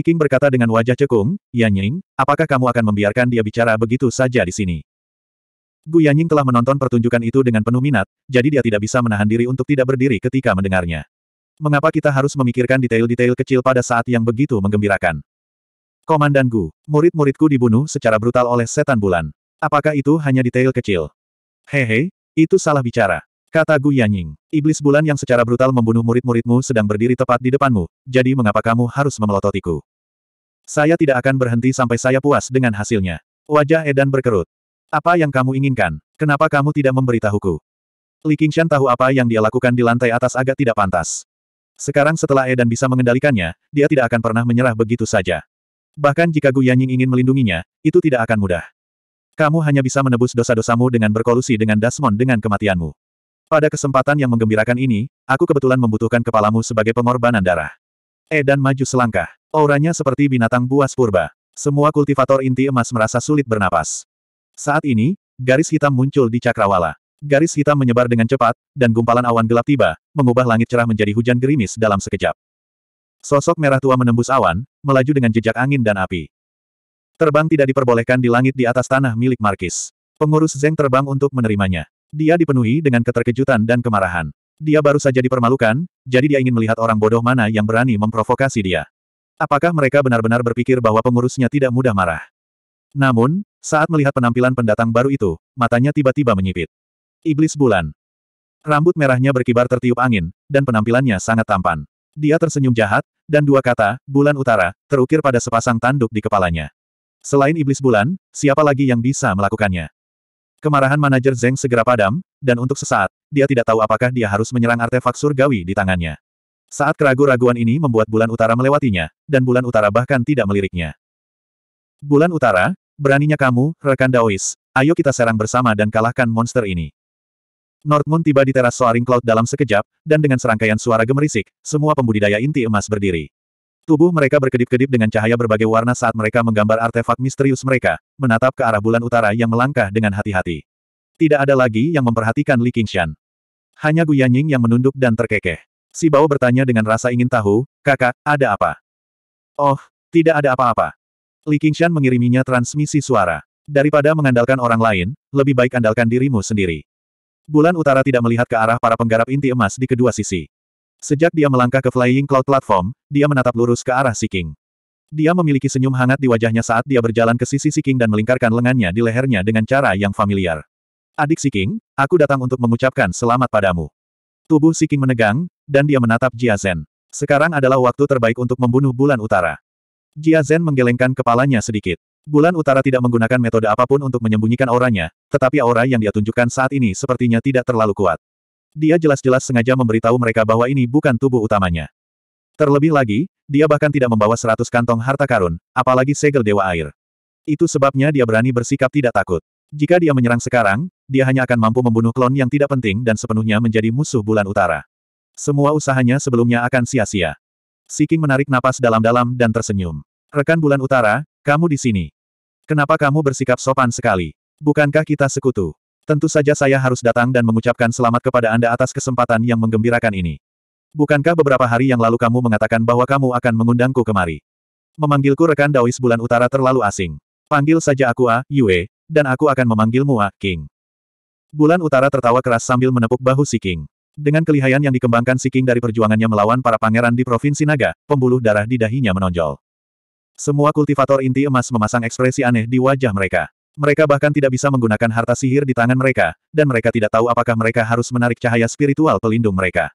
King berkata dengan wajah cekung, Yanying, apakah kamu akan membiarkan dia bicara begitu saja di sini? Gu Yanying telah menonton pertunjukan itu dengan penuh minat, jadi dia tidak bisa menahan diri untuk tidak berdiri ketika mendengarnya. Mengapa kita harus memikirkan detail-detail kecil pada saat yang begitu menggembirakan? Komandan Gu, murid-muridku dibunuh secara brutal oleh setan bulan. Apakah itu hanya detail kecil? Hehe, itu salah bicara. Kata Gu Yanying, iblis bulan yang secara brutal membunuh murid-muridmu sedang berdiri tepat di depanmu, jadi mengapa kamu harus memelototiku? Saya tidak akan berhenti sampai saya puas dengan hasilnya. Wajah Edan berkerut. Apa yang kamu inginkan? Kenapa kamu tidak memberitahuku? Li Qingshan tahu apa yang dia lakukan di lantai atas agak tidak pantas. Sekarang setelah Edan bisa mengendalikannya, dia tidak akan pernah menyerah begitu saja. Bahkan jika Gu Yanying ingin melindunginya, itu tidak akan mudah. Kamu hanya bisa menebus dosa-dosamu dengan berkolusi dengan Dasmon dengan kematianmu. Pada kesempatan yang menggembirakan ini, aku kebetulan membutuhkan kepalamu sebagai pengorbanan darah. Edan eh, maju selangkah. Auranya seperti binatang buas purba. Semua kultivator inti emas merasa sulit bernapas. Saat ini, garis hitam muncul di cakrawala. Garis hitam menyebar dengan cepat, dan gumpalan awan gelap tiba, mengubah langit cerah menjadi hujan gerimis dalam sekejap. Sosok merah tua menembus awan, melaju dengan jejak angin dan api. Terbang tidak diperbolehkan di langit di atas tanah milik Markis. Pengurus Zeng terbang untuk menerimanya. Dia dipenuhi dengan keterkejutan dan kemarahan. Dia baru saja dipermalukan, jadi dia ingin melihat orang bodoh mana yang berani memprovokasi dia. Apakah mereka benar-benar berpikir bahwa pengurusnya tidak mudah marah? Namun, saat melihat penampilan pendatang baru itu, matanya tiba-tiba menyipit. Iblis bulan. Rambut merahnya berkibar tertiup angin, dan penampilannya sangat tampan. Dia tersenyum jahat, dan dua kata, bulan utara, terukir pada sepasang tanduk di kepalanya. Selain iblis bulan, siapa lagi yang bisa melakukannya? Kemarahan manajer Zeng segera padam, dan untuk sesaat, dia tidak tahu apakah dia harus menyerang artefak surgawi di tangannya. Saat keragu raguan ini membuat bulan utara melewatinya, dan bulan utara bahkan tidak meliriknya. Bulan utara, beraninya kamu, rekan Daois, ayo kita serang bersama dan kalahkan monster ini. North Moon tiba di teras Soaring Cloud dalam sekejap, dan dengan serangkaian suara gemerisik, semua pembudidaya inti emas berdiri. Tubuh mereka berkedip-kedip dengan cahaya berbagai warna saat mereka menggambar artefak misterius mereka, menatap ke arah bulan utara yang melangkah dengan hati-hati. Tidak ada lagi yang memperhatikan Li Qingshan. Hanya Gu Ying yang menunduk dan terkekeh. Si Bao bertanya dengan rasa ingin tahu, kakak, ada apa? Oh, tidak ada apa-apa. Li Qingshan mengiriminya transmisi suara. Daripada mengandalkan orang lain, lebih baik andalkan dirimu sendiri. Bulan utara tidak melihat ke arah para penggarap inti emas di kedua sisi. Sejak dia melangkah ke Flying Cloud Platform, dia menatap lurus ke arah Si King. Dia memiliki senyum hangat di wajahnya saat dia berjalan ke sisi Si King dan melingkarkan lengannya di lehernya dengan cara yang familiar. Adik Si King, aku datang untuk mengucapkan selamat padamu. Tubuh Si King menegang, dan dia menatap Jia Zhen. Sekarang adalah waktu terbaik untuk membunuh bulan utara. Jia Zhen menggelengkan kepalanya sedikit. Bulan Utara tidak menggunakan metode apapun untuk menyembunyikan auranya, tetapi aura yang dia tunjukkan saat ini sepertinya tidak terlalu kuat dia jelas-jelas sengaja memberitahu mereka bahwa ini bukan tubuh utamanya. Terlebih lagi, dia bahkan tidak membawa seratus kantong harta karun, apalagi segel dewa air. Itu sebabnya dia berani bersikap tidak takut. Jika dia menyerang sekarang, dia hanya akan mampu membunuh klon yang tidak penting dan sepenuhnya menjadi musuh bulan utara. Semua usahanya sebelumnya akan sia-sia. Siking menarik napas dalam-dalam dan tersenyum. Rekan bulan utara, kamu di sini. Kenapa kamu bersikap sopan sekali? Bukankah kita sekutu? Tentu saja saya harus datang dan mengucapkan selamat kepada Anda atas kesempatan yang menggembirakan ini. Bukankah beberapa hari yang lalu kamu mengatakan bahwa kamu akan mengundangku kemari? Memanggilku rekan Daois bulan utara terlalu asing. Panggil saja aku A, Yue, dan aku akan memanggilmu A, King. Bulan utara tertawa keras sambil menepuk bahu si King. Dengan kelihayan yang dikembangkan si King dari perjuangannya melawan para pangeran di Provinsi Naga, pembuluh darah di dahinya menonjol. Semua kultivator inti emas memasang ekspresi aneh di wajah mereka. Mereka bahkan tidak bisa menggunakan harta sihir di tangan mereka, dan mereka tidak tahu apakah mereka harus menarik cahaya spiritual pelindung mereka.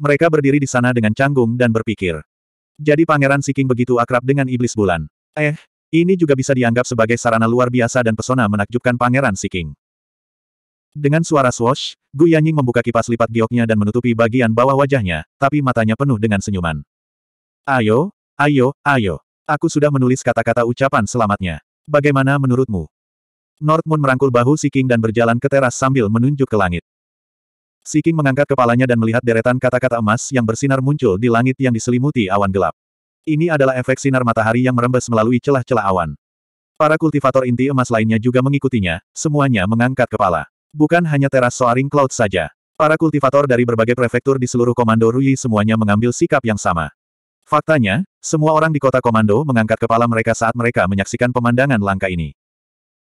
Mereka berdiri di sana dengan canggung dan berpikir. Jadi Pangeran Siking begitu akrab dengan Iblis Bulan. Eh, ini juga bisa dianggap sebagai sarana luar biasa dan pesona menakjubkan Pangeran Siking. Dengan suara swash, Gu Yanying membuka kipas lipat gioknya dan menutupi bagian bawah wajahnya, tapi matanya penuh dengan senyuman. Ayo, ayo, ayo. Aku sudah menulis kata-kata ucapan selamatnya. Bagaimana menurutmu? North Moon merangkul bahu Si King dan berjalan ke teras sambil menunjuk ke langit. Si King mengangkat kepalanya dan melihat deretan kata-kata emas yang bersinar muncul di langit yang diselimuti awan gelap. Ini adalah efek sinar matahari yang merembes melalui celah-celah awan. Para kultivator inti emas lainnya juga mengikutinya, semuanya mengangkat kepala. Bukan hanya teras Soaring Cloud saja. Para kultivator dari berbagai prefektur di seluruh Komando Rui semuanya mengambil sikap yang sama. Faktanya, semua orang di kota Komando mengangkat kepala mereka saat mereka menyaksikan pemandangan langka ini.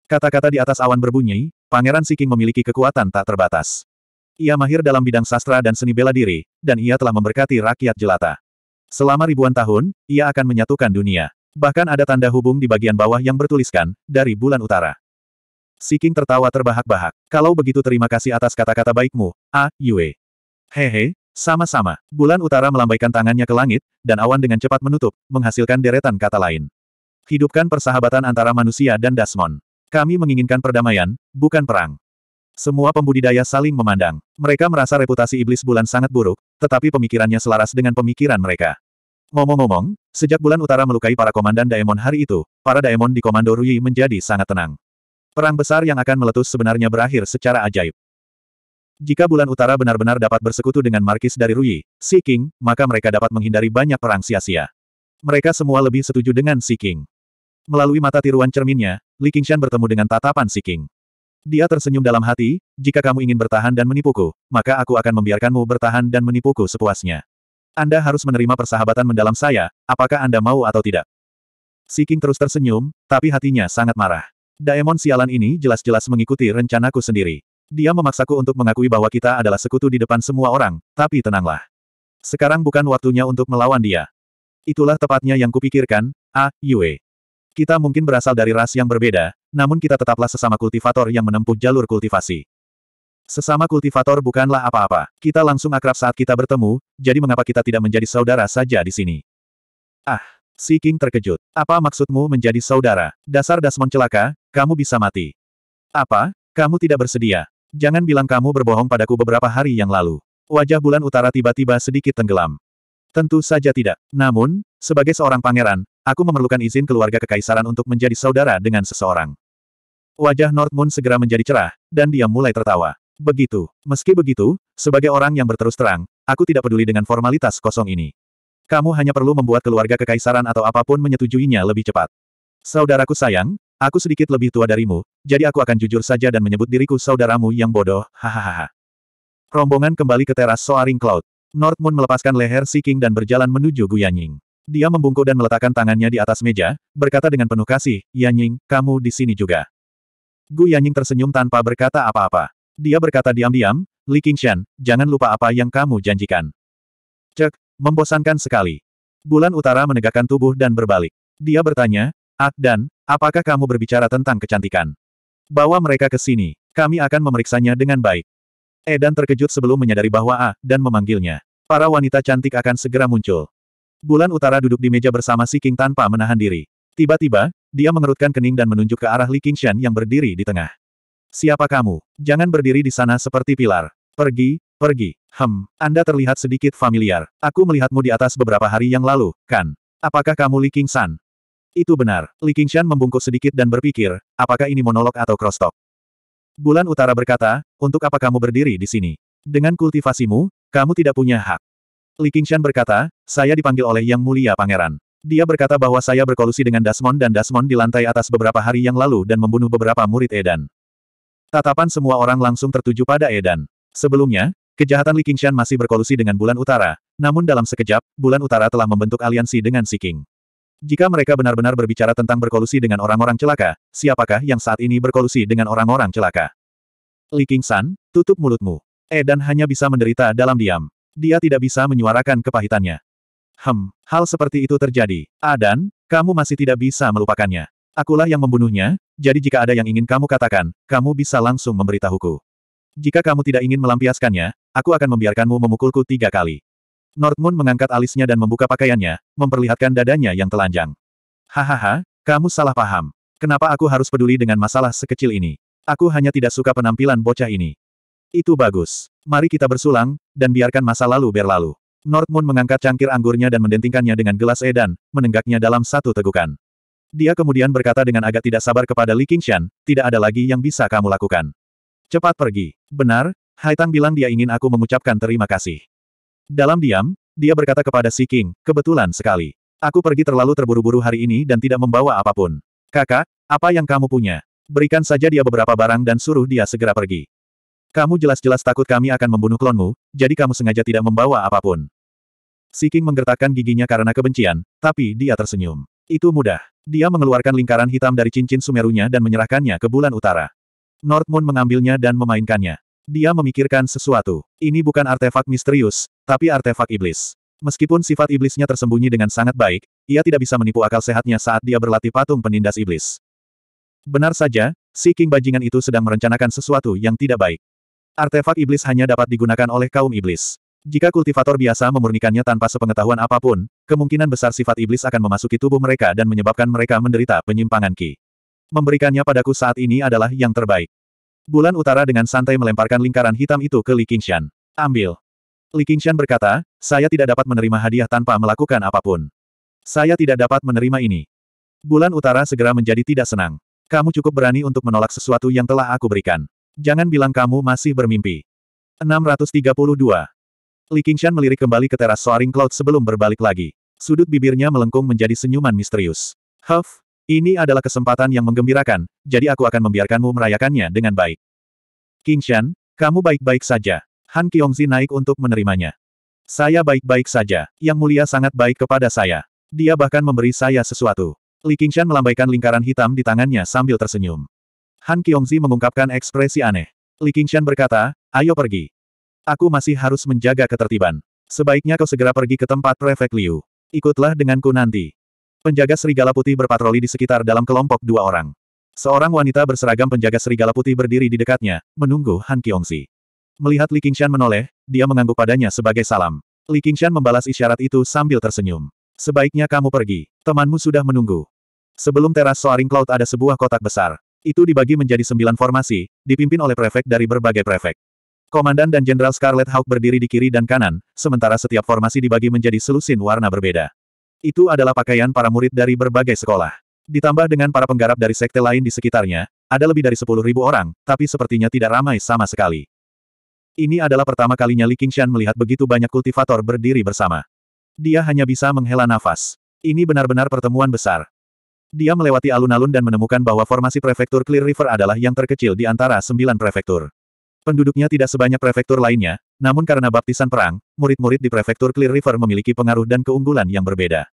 Kata-kata di atas awan berbunyi, Pangeran Siking memiliki kekuatan tak terbatas. Ia mahir dalam bidang sastra dan seni bela diri, dan ia telah memberkati rakyat jelata. Selama ribuan tahun, ia akan menyatukan dunia. Bahkan ada tanda hubung di bagian bawah yang bertuliskan, dari bulan utara. Siking tertawa terbahak-bahak. Kalau begitu terima kasih atas kata-kata baikmu, A. Yue. Hehe, sama-sama. Bulan utara melambaikan tangannya ke langit, dan awan dengan cepat menutup, menghasilkan deretan kata lain. Hidupkan persahabatan antara manusia dan Dasmon. Kami menginginkan perdamaian, bukan perang. Semua pembudidaya saling memandang. Mereka merasa reputasi iblis bulan sangat buruk, tetapi pemikirannya selaras dengan pemikiran mereka. Ngomong-ngomong, sejak bulan utara melukai para komandan Daemon hari itu, para Daemon di Komando Rui menjadi sangat tenang. Perang besar yang akan meletus sebenarnya berakhir secara ajaib. Jika bulan utara benar-benar dapat bersekutu dengan markis dari Rui, Si King, maka mereka dapat menghindari banyak perang sia-sia. Mereka semua lebih setuju dengan Si King. Melalui mata tiruan cerminnya, Li Qingshan bertemu dengan tatapan si King. Dia tersenyum dalam hati, jika kamu ingin bertahan dan menipuku, maka aku akan membiarkanmu bertahan dan menipuku sepuasnya. Anda harus menerima persahabatan mendalam saya, apakah Anda mau atau tidak? Si King terus tersenyum, tapi hatinya sangat marah. Daemon sialan ini jelas-jelas mengikuti rencanaku sendiri. Dia memaksaku untuk mengakui bahwa kita adalah sekutu di depan semua orang, tapi tenanglah. Sekarang bukan waktunya untuk melawan dia. Itulah tepatnya yang kupikirkan, A. Yue. Kita mungkin berasal dari ras yang berbeda, namun kita tetaplah sesama kultivator yang menempuh jalur kultivasi. Sesama kultivator bukanlah apa-apa. Kita langsung akrab saat kita bertemu, jadi mengapa kita tidak menjadi saudara saja di sini? Ah, si King terkejut. Apa maksudmu menjadi saudara? Dasar Dasmon celaka, kamu bisa mati. Apa? Kamu tidak bersedia. Jangan bilang kamu berbohong padaku beberapa hari yang lalu. Wajah bulan utara tiba-tiba sedikit tenggelam. Tentu saja tidak. Namun, sebagai seorang pangeran, Aku memerlukan izin keluarga kekaisaran untuk menjadi saudara dengan seseorang. Wajah North segera menjadi cerah, dan dia mulai tertawa. Begitu. Meski begitu, sebagai orang yang berterus terang, aku tidak peduli dengan formalitas kosong ini. Kamu hanya perlu membuat keluarga kekaisaran atau apapun menyetujuinya lebih cepat. Saudaraku sayang, aku sedikit lebih tua darimu, jadi aku akan jujur saja dan menyebut diriku saudaramu yang bodoh, hahaha. Rombongan kembali ke teras Soaring Cloud. North melepaskan leher Si King dan berjalan menuju Guyanying. Dia membungkuk dan meletakkan tangannya di atas meja, berkata dengan penuh kasih, Yanying, kamu di sini juga. Gu Yanying tersenyum tanpa berkata apa-apa. Dia berkata diam-diam, Li Qingshan, jangan lupa apa yang kamu janjikan. Cek, membosankan sekali. Bulan Utara menegakkan tubuh dan berbalik. Dia bertanya, Ak ah, dan, apakah kamu berbicara tentang kecantikan? Bawa mereka ke sini, kami akan memeriksanya dengan baik. Edan terkejut sebelum menyadari bahwa A, ah, dan memanggilnya. Para wanita cantik akan segera muncul. Bulan Utara duduk di meja bersama Si King tanpa menahan diri. Tiba-tiba, dia mengerutkan kening dan menunjuk ke arah Li Qingshan yang berdiri di tengah. Siapa kamu? Jangan berdiri di sana seperti pilar. Pergi, pergi. Hem, Anda terlihat sedikit familiar. Aku melihatmu di atas beberapa hari yang lalu, kan? Apakah kamu Li Qingshan? Itu benar. Li Qingshan membungkuk sedikit dan berpikir, apakah ini monolog atau crosstalk? Bulan Utara berkata, untuk apa kamu berdiri di sini? Dengan kultivasimu, kamu tidak punya hak. Li Qingshan berkata, saya dipanggil oleh Yang Mulia Pangeran. Dia berkata bahwa saya berkolusi dengan Dasmon dan Dasmon di lantai atas beberapa hari yang lalu dan membunuh beberapa murid Edan. Tatapan semua orang langsung tertuju pada Edan. Sebelumnya, kejahatan Li Qingshan masih berkolusi dengan Bulan Utara, namun dalam sekejap, Bulan Utara telah membentuk aliansi dengan Si King. Jika mereka benar-benar berbicara tentang berkolusi dengan orang-orang celaka, siapakah yang saat ini berkolusi dengan orang-orang celaka? Li Qingshan, tutup mulutmu. Edan hanya bisa menderita dalam diam dia tidak bisa menyuarakan kepahitannya. Hem, hal seperti itu terjadi. Adan, kamu masih tidak bisa melupakannya. Akulah yang membunuhnya, jadi jika ada yang ingin kamu katakan, kamu bisa langsung memberitahuku. Jika kamu tidak ingin melampiaskannya, aku akan membiarkanmu memukulku tiga kali. Northmoon mengangkat alisnya dan membuka pakaiannya, memperlihatkan dadanya yang telanjang. Hahaha, kamu salah paham. Kenapa aku harus peduli dengan masalah sekecil ini? Aku hanya tidak suka penampilan bocah ini. Itu bagus. Mari kita bersulang, dan biarkan masa lalu berlalu. Northmoon mengangkat cangkir anggurnya dan mendentingkannya dengan gelas edan, menenggaknya dalam satu tegukan. Dia kemudian berkata dengan agak tidak sabar kepada Li Qingshan, tidak ada lagi yang bisa kamu lakukan. Cepat pergi. Benar, Haitang bilang dia ingin aku mengucapkan terima kasih. Dalam diam, dia berkata kepada Si King, kebetulan sekali. Aku pergi terlalu terburu-buru hari ini dan tidak membawa apapun. Kakak, apa yang kamu punya? Berikan saja dia beberapa barang dan suruh dia segera pergi. Kamu jelas-jelas takut kami akan membunuh klonmu, jadi kamu sengaja tidak membawa apapun. Siking menggertakkan giginya karena kebencian, tapi dia tersenyum. Itu mudah. Dia mengeluarkan lingkaran hitam dari cincin sumerunya dan menyerahkannya ke bulan utara. North Moon mengambilnya dan memainkannya. Dia memikirkan sesuatu. Ini bukan artefak misterius, tapi artefak iblis. Meskipun sifat iblisnya tersembunyi dengan sangat baik, ia tidak bisa menipu akal sehatnya saat dia berlatih patung penindas iblis. Benar saja, si King Bajingan itu sedang merencanakan sesuatu yang tidak baik. Artefak iblis hanya dapat digunakan oleh kaum iblis. Jika kultivator biasa memurnikannya tanpa sepengetahuan apapun, kemungkinan besar sifat iblis akan memasuki tubuh mereka dan menyebabkan mereka menderita penyimpangan ki. Memberikannya padaku saat ini adalah yang terbaik. Bulan Utara dengan santai melemparkan lingkaran hitam itu ke Li Qingshan. Ambil. Li Qingshan berkata, saya tidak dapat menerima hadiah tanpa melakukan apapun. Saya tidak dapat menerima ini. Bulan Utara segera menjadi tidak senang. Kamu cukup berani untuk menolak sesuatu yang telah aku berikan. Jangan bilang kamu masih bermimpi. 632. Li Qingshan melirik kembali ke teras Soaring Cloud sebelum berbalik lagi. Sudut bibirnya melengkung menjadi senyuman misterius. Huff, ini adalah kesempatan yang menggembirakan, jadi aku akan membiarkanmu merayakannya dengan baik. Qingshan, kamu baik-baik saja. Han Kiongzi naik untuk menerimanya. Saya baik-baik saja, yang mulia sangat baik kepada saya. Dia bahkan memberi saya sesuatu. Li Qingshan melambaikan lingkaran hitam di tangannya sambil tersenyum. Han Kiongzi mengungkapkan ekspresi aneh. Li Qingshan berkata, ayo pergi. Aku masih harus menjaga ketertiban. Sebaiknya kau segera pergi ke tempat prefek Liu. Ikutlah denganku nanti. Penjaga serigala putih berpatroli di sekitar dalam kelompok dua orang. Seorang wanita berseragam penjaga serigala putih berdiri di dekatnya, menunggu Han Kiongzi. Melihat Li Qingshan menoleh, dia mengangguk padanya sebagai salam. Li Qingshan membalas isyarat itu sambil tersenyum. Sebaiknya kamu pergi. Temanmu sudah menunggu. Sebelum teras Soaring Cloud ada sebuah kotak besar. Itu dibagi menjadi sembilan formasi, dipimpin oleh prefek dari berbagai prefek. Komandan dan Jenderal Scarlet Hawk berdiri di kiri dan kanan, sementara setiap formasi dibagi menjadi selusin warna berbeda. Itu adalah pakaian para murid dari berbagai sekolah. Ditambah dengan para penggarap dari sekte lain di sekitarnya, ada lebih dari sepuluh ribu orang, tapi sepertinya tidak ramai sama sekali. Ini adalah pertama kalinya Li Qingshan melihat begitu banyak kultivator berdiri bersama. Dia hanya bisa menghela nafas. Ini benar-benar pertemuan besar. Dia melewati alun-alun dan menemukan bahwa formasi prefektur Clear River adalah yang terkecil di antara sembilan prefektur. Penduduknya tidak sebanyak prefektur lainnya, namun karena baptisan perang, murid-murid di prefektur Clear River memiliki pengaruh dan keunggulan yang berbeda.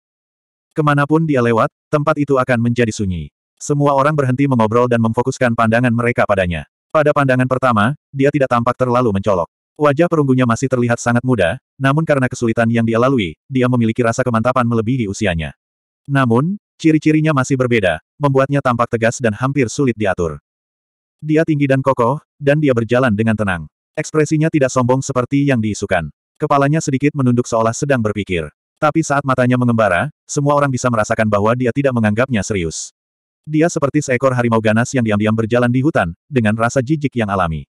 Kemanapun dia lewat, tempat itu akan menjadi sunyi. Semua orang berhenti mengobrol dan memfokuskan pandangan mereka padanya. Pada pandangan pertama, dia tidak tampak terlalu mencolok. Wajah perunggunya masih terlihat sangat muda, namun karena kesulitan yang dia lalui, dia memiliki rasa kemantapan melebihi usianya. Namun, Ciri-cirinya masih berbeda, membuatnya tampak tegas dan hampir sulit diatur. Dia tinggi dan kokoh, dan dia berjalan dengan tenang. Ekspresinya tidak sombong seperti yang diisukan. Kepalanya sedikit menunduk seolah sedang berpikir. Tapi saat matanya mengembara, semua orang bisa merasakan bahwa dia tidak menganggapnya serius. Dia seperti seekor harimau ganas yang diam-diam berjalan di hutan, dengan rasa jijik yang alami.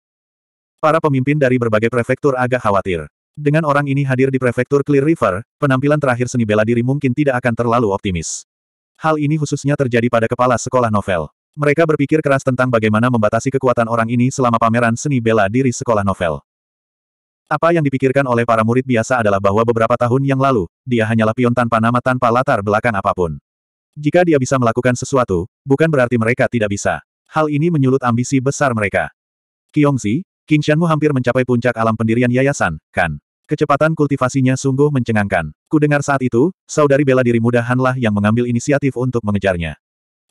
Para pemimpin dari berbagai prefektur agak khawatir. Dengan orang ini hadir di prefektur Clear River, penampilan terakhir seni bela diri mungkin tidak akan terlalu optimis. Hal ini khususnya terjadi pada kepala sekolah novel. Mereka berpikir keras tentang bagaimana membatasi kekuatan orang ini selama pameran seni bela diri sekolah novel. Apa yang dipikirkan oleh para murid biasa adalah bahwa beberapa tahun yang lalu, dia hanyalah pion tanpa nama tanpa latar belakang apapun. Jika dia bisa melakukan sesuatu, bukan berarti mereka tidak bisa. Hal ini menyulut ambisi besar mereka. Kiongzi, King hampir mencapai puncak alam pendirian yayasan, kan? Kecepatan kultivasinya sungguh mencengangkan. Kudengar saat itu, saudari bela diri muda Hanlah yang mengambil inisiatif untuk mengejarnya.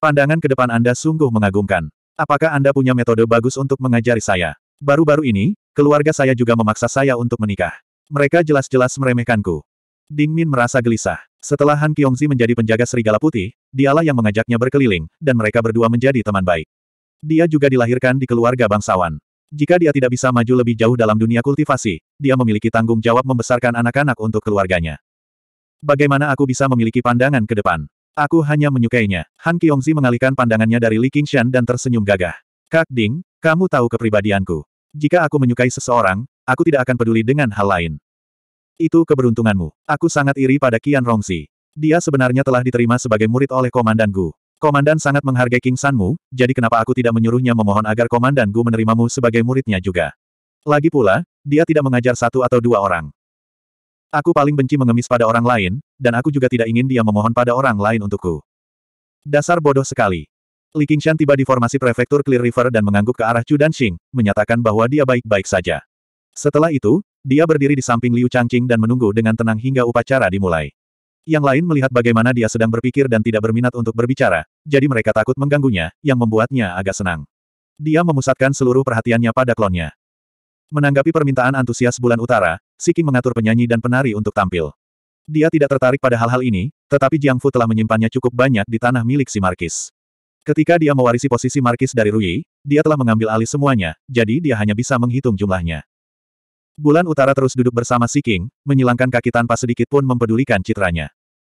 Pandangan ke depan Anda sungguh mengagumkan. Apakah Anda punya metode bagus untuk mengajari saya? Baru-baru ini, keluarga saya juga memaksa saya untuk menikah. Mereka jelas-jelas meremehkanku. Ding Min merasa gelisah. Setelah Han Kyongzi menjadi penjaga serigala putih, dialah yang mengajaknya berkeliling, dan mereka berdua menjadi teman baik. Dia juga dilahirkan di keluarga bangsawan. Jika dia tidak bisa maju lebih jauh dalam dunia kultivasi, dia memiliki tanggung jawab membesarkan anak-anak untuk keluarganya. Bagaimana aku bisa memiliki pandangan ke depan? Aku hanya menyukainya. Han Kyongzi mengalihkan pandangannya dari Li Qingshan dan tersenyum gagah. Kak Ding, kamu tahu kepribadianku. Jika aku menyukai seseorang, aku tidak akan peduli dengan hal lain. Itu keberuntunganmu. Aku sangat iri pada Qian Rongzi. Dia sebenarnya telah diterima sebagai murid oleh Komandan Gu. Komandan sangat menghargai King Sanmu, jadi kenapa aku tidak menyuruhnya memohon agar Komandan Gu menerimamu sebagai muridnya juga. Lagi pula, dia tidak mengajar satu atau dua orang. Aku paling benci mengemis pada orang lain, dan aku juga tidak ingin dia memohon pada orang lain untukku. Dasar bodoh sekali. Li Qingshan tiba di formasi prefektur Clear River dan mengangguk ke arah Chu Danxing, menyatakan bahwa dia baik-baik saja. Setelah itu, dia berdiri di samping Liu Changqing dan menunggu dengan tenang hingga upacara dimulai. Yang lain melihat bagaimana dia sedang berpikir dan tidak berminat untuk berbicara, jadi mereka takut mengganggunya, yang membuatnya agak senang. Dia memusatkan seluruh perhatiannya pada klonnya. Menanggapi permintaan antusias bulan utara, Siki mengatur penyanyi dan penari untuk tampil. Dia tidak tertarik pada hal-hal ini, tetapi Jiang Fu telah menyimpannya cukup banyak di tanah milik si Markis. Ketika dia mewarisi posisi Markis dari Rui, dia telah mengambil alih semuanya, jadi dia hanya bisa menghitung jumlahnya. Bulan Utara terus duduk bersama Si King, menyilangkan kaki tanpa sedikit pun mempedulikan citranya.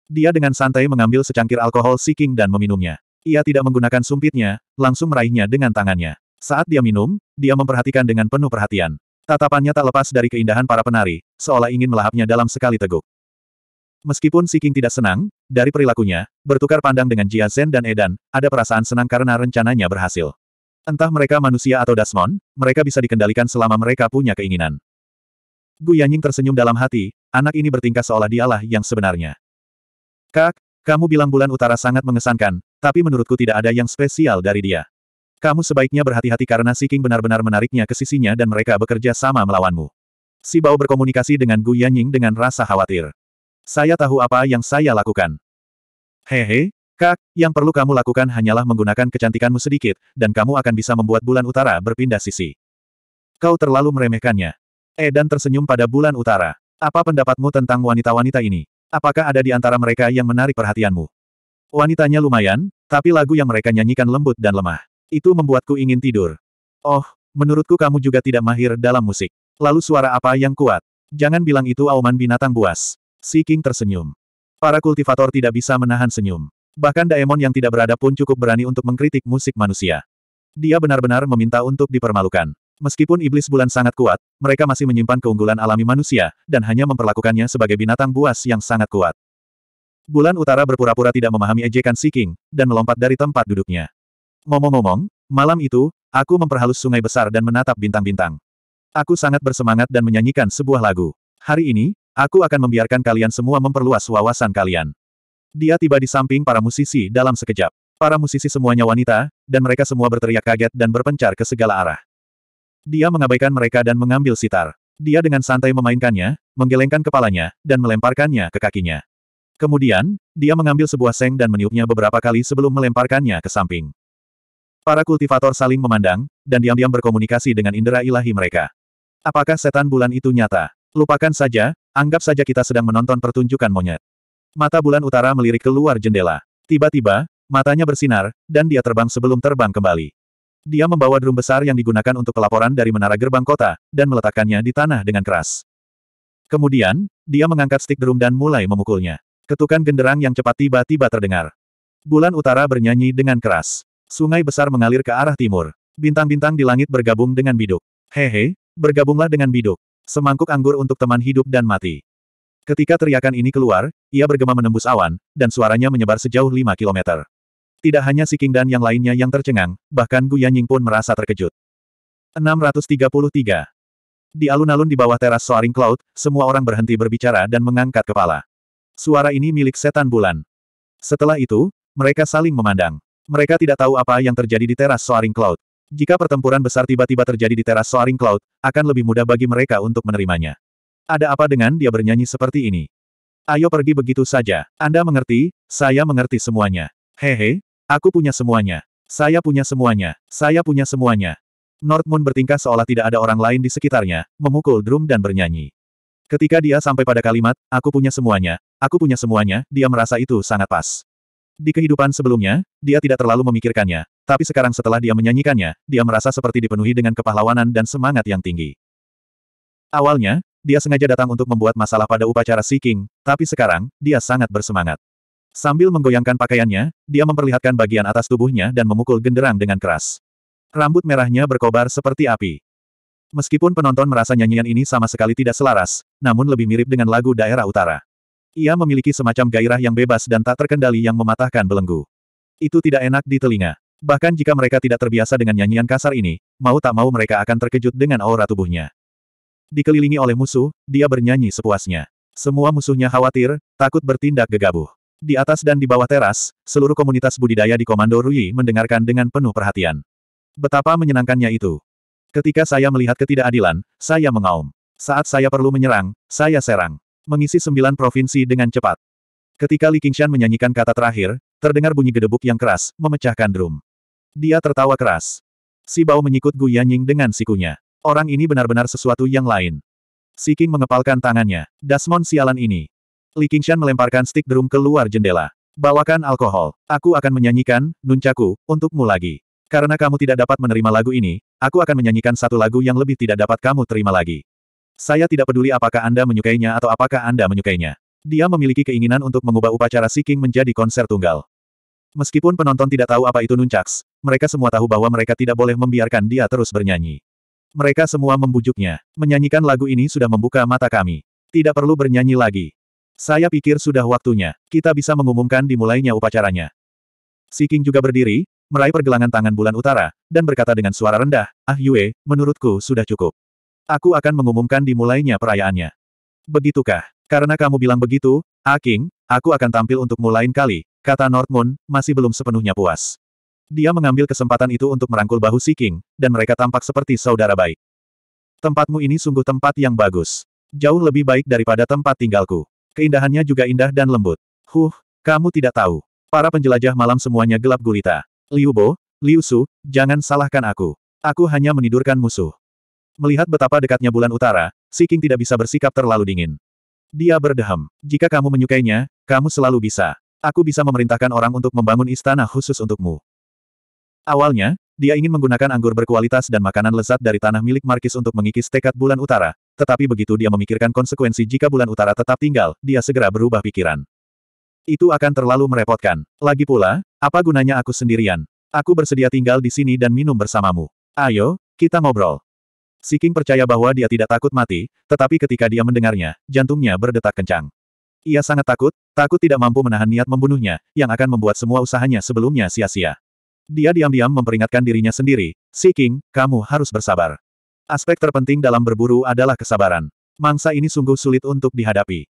Dia dengan santai mengambil secangkir alkohol Si King dan meminumnya. Ia tidak menggunakan sumpitnya, langsung meraihnya dengan tangannya. Saat dia minum, dia memperhatikan dengan penuh perhatian. Tatapannya tak lepas dari keindahan para penari, seolah ingin melahapnya dalam sekali teguk. Meskipun Si King tidak senang, dari perilakunya, bertukar pandang dengan Jia Zhen dan Edan, ada perasaan senang karena rencananya berhasil. Entah mereka manusia atau Dasmon, mereka bisa dikendalikan selama mereka punya keinginan. Gu Yanying tersenyum dalam hati, anak ini bertingkah seolah dialah yang sebenarnya. Kak, kamu bilang bulan utara sangat mengesankan, tapi menurutku tidak ada yang spesial dari dia. Kamu sebaiknya berhati-hati karena Si King benar-benar menariknya ke sisinya dan mereka bekerja sama melawanmu. Si Bao berkomunikasi dengan Gu Yanying dengan rasa khawatir. Saya tahu apa yang saya lakukan. Hehe, kak, yang perlu kamu lakukan hanyalah menggunakan kecantikanmu sedikit, dan kamu akan bisa membuat bulan utara berpindah sisi. Kau terlalu meremehkannya. Edan tersenyum pada bulan utara. Apa pendapatmu tentang wanita-wanita ini? Apakah ada di antara mereka yang menarik perhatianmu? Wanitanya lumayan, tapi lagu yang mereka nyanyikan lembut dan lemah. Itu membuatku ingin tidur. Oh, menurutku kamu juga tidak mahir dalam musik. Lalu suara apa yang kuat? Jangan bilang itu auman binatang buas. Si King tersenyum. Para kultivator tidak bisa menahan senyum. Bahkan Daemon yang tidak berada pun cukup berani untuk mengkritik musik manusia. Dia benar-benar meminta untuk dipermalukan. Meskipun iblis bulan sangat kuat, mereka masih menyimpan keunggulan alami manusia, dan hanya memperlakukannya sebagai binatang buas yang sangat kuat. Bulan utara berpura-pura tidak memahami ejekan Si King, dan melompat dari tempat duduknya. Ngomong-ngomong, malam itu, aku memperhalus sungai besar dan menatap bintang-bintang. Aku sangat bersemangat dan menyanyikan sebuah lagu. Hari ini, aku akan membiarkan kalian semua memperluas wawasan kalian. Dia tiba di samping para musisi dalam sekejap. Para musisi semuanya wanita, dan mereka semua berteriak kaget dan berpencar ke segala arah. Dia mengabaikan mereka dan mengambil sitar. Dia dengan santai memainkannya, menggelengkan kepalanya, dan melemparkannya ke kakinya. Kemudian, dia mengambil sebuah seng dan meniupnya beberapa kali sebelum melemparkannya ke samping. Para kultivator saling memandang, dan diam-diam berkomunikasi dengan indera ilahi mereka. Apakah setan bulan itu nyata? Lupakan saja, anggap saja kita sedang menonton pertunjukan monyet. Mata bulan utara melirik keluar jendela. Tiba-tiba, matanya bersinar, dan dia terbang sebelum terbang kembali. Dia membawa drum besar yang digunakan untuk pelaporan dari menara gerbang kota, dan meletakkannya di tanah dengan keras. Kemudian, dia mengangkat stik drum dan mulai memukulnya. Ketukan genderang yang cepat tiba-tiba terdengar. Bulan utara bernyanyi dengan keras. Sungai besar mengalir ke arah timur. Bintang-bintang di langit bergabung dengan biduk. Hehe, bergabunglah dengan biduk. Semangkuk anggur untuk teman hidup dan mati. Ketika teriakan ini keluar, ia bergema menembus awan, dan suaranya menyebar sejauh 5 kilometer. Tidak hanya si King dan yang lainnya yang tercengang, bahkan Gu Yanying pun merasa terkejut. 633. Di alun-alun di bawah teras Soaring Cloud, semua orang berhenti berbicara dan mengangkat kepala. Suara ini milik setan bulan. Setelah itu, mereka saling memandang. Mereka tidak tahu apa yang terjadi di teras Soaring Cloud. Jika pertempuran besar tiba-tiba terjadi di teras Soaring Cloud, akan lebih mudah bagi mereka untuk menerimanya. Ada apa dengan dia bernyanyi seperti ini? Ayo pergi begitu saja. Anda mengerti, saya mengerti semuanya. Hehe, Aku punya semuanya. Saya punya semuanya. Saya punya semuanya. North Moon bertingkah seolah tidak ada orang lain di sekitarnya, memukul drum dan bernyanyi. Ketika dia sampai pada kalimat, aku punya semuanya, aku punya semuanya, dia merasa itu sangat pas. Di kehidupan sebelumnya, dia tidak terlalu memikirkannya, tapi sekarang setelah dia menyanyikannya, dia merasa seperti dipenuhi dengan kepahlawanan dan semangat yang tinggi. Awalnya, dia sengaja datang untuk membuat masalah pada upacara Seeking, tapi sekarang, dia sangat bersemangat. Sambil menggoyangkan pakaiannya, dia memperlihatkan bagian atas tubuhnya dan memukul genderang dengan keras. Rambut merahnya berkobar seperti api. Meskipun penonton merasa nyanyian ini sama sekali tidak selaras, namun lebih mirip dengan lagu daerah utara. Ia memiliki semacam gairah yang bebas dan tak terkendali yang mematahkan belenggu. Itu tidak enak di telinga. Bahkan jika mereka tidak terbiasa dengan nyanyian kasar ini, mau tak mau mereka akan terkejut dengan aura tubuhnya. Dikelilingi oleh musuh, dia bernyanyi sepuasnya. Semua musuhnya khawatir, takut bertindak gegabah. Di atas dan di bawah teras, seluruh komunitas budidaya di Komando Rui mendengarkan dengan penuh perhatian. Betapa menyenangkannya itu. Ketika saya melihat ketidakadilan, saya mengaum. Saat saya perlu menyerang, saya serang. Mengisi sembilan provinsi dengan cepat. Ketika Li Qingshan menyanyikan kata terakhir, terdengar bunyi gedebuk yang keras, memecahkan drum. Dia tertawa keras. Si Bao menyikut Gu Yanying dengan sikunya. Orang ini benar-benar sesuatu yang lain. Si King mengepalkan tangannya. Dasmon sialan ini. Li Qingshan melemparkan stik drum keluar jendela. Bawakan alkohol. Aku akan menyanyikan, Nuncaku, untukmu lagi. Karena kamu tidak dapat menerima lagu ini, aku akan menyanyikan satu lagu yang lebih tidak dapat kamu terima lagi. Saya tidak peduli apakah Anda menyukainya atau apakah Anda menyukainya. Dia memiliki keinginan untuk mengubah upacara Siking menjadi konser tunggal. Meskipun penonton tidak tahu apa itu nuncaks, mereka semua tahu bahwa mereka tidak boleh membiarkan dia terus bernyanyi. Mereka semua membujuknya. Menyanyikan lagu ini sudah membuka mata kami. Tidak perlu bernyanyi lagi. Saya pikir sudah waktunya, kita bisa mengumumkan dimulainya upacaranya. Si King juga berdiri, meraih pergelangan tangan bulan utara, dan berkata dengan suara rendah, Ah Yue, menurutku sudah cukup. Aku akan mengumumkan dimulainya perayaannya. Begitukah? Karena kamu bilang begitu, Ah King, aku akan tampil untukmu lain kali, kata North Moon, masih belum sepenuhnya puas. Dia mengambil kesempatan itu untuk merangkul bahu Si King, dan mereka tampak seperti saudara baik. Tempatmu ini sungguh tempat yang bagus. Jauh lebih baik daripada tempat tinggalku. Keindahannya juga indah dan lembut. Huh, kamu tidak tahu. Para penjelajah malam semuanya gelap gulita. Liu Bo, Liu Su, jangan salahkan aku. Aku hanya menidurkan musuh. Melihat betapa dekatnya bulan utara, Si King tidak bisa bersikap terlalu dingin. Dia berdeham. Jika kamu menyukainya, kamu selalu bisa. Aku bisa memerintahkan orang untuk membangun istana khusus untukmu. Awalnya, dia ingin menggunakan anggur berkualitas dan makanan lezat dari tanah milik Markis untuk mengikis tekad bulan utara, tetapi begitu dia memikirkan konsekuensi jika bulan utara tetap tinggal, dia segera berubah pikiran. Itu akan terlalu merepotkan. Lagi pula, apa gunanya aku sendirian? Aku bersedia tinggal di sini dan minum bersamamu. Ayo, kita ngobrol. Siking percaya bahwa dia tidak takut mati, tetapi ketika dia mendengarnya, jantungnya berdetak kencang. Ia sangat takut, takut tidak mampu menahan niat membunuhnya, yang akan membuat semua usahanya sebelumnya sia-sia. Dia diam-diam memperingatkan dirinya sendiri, Si King, kamu harus bersabar. Aspek terpenting dalam berburu adalah kesabaran. Mangsa ini sungguh sulit untuk dihadapi.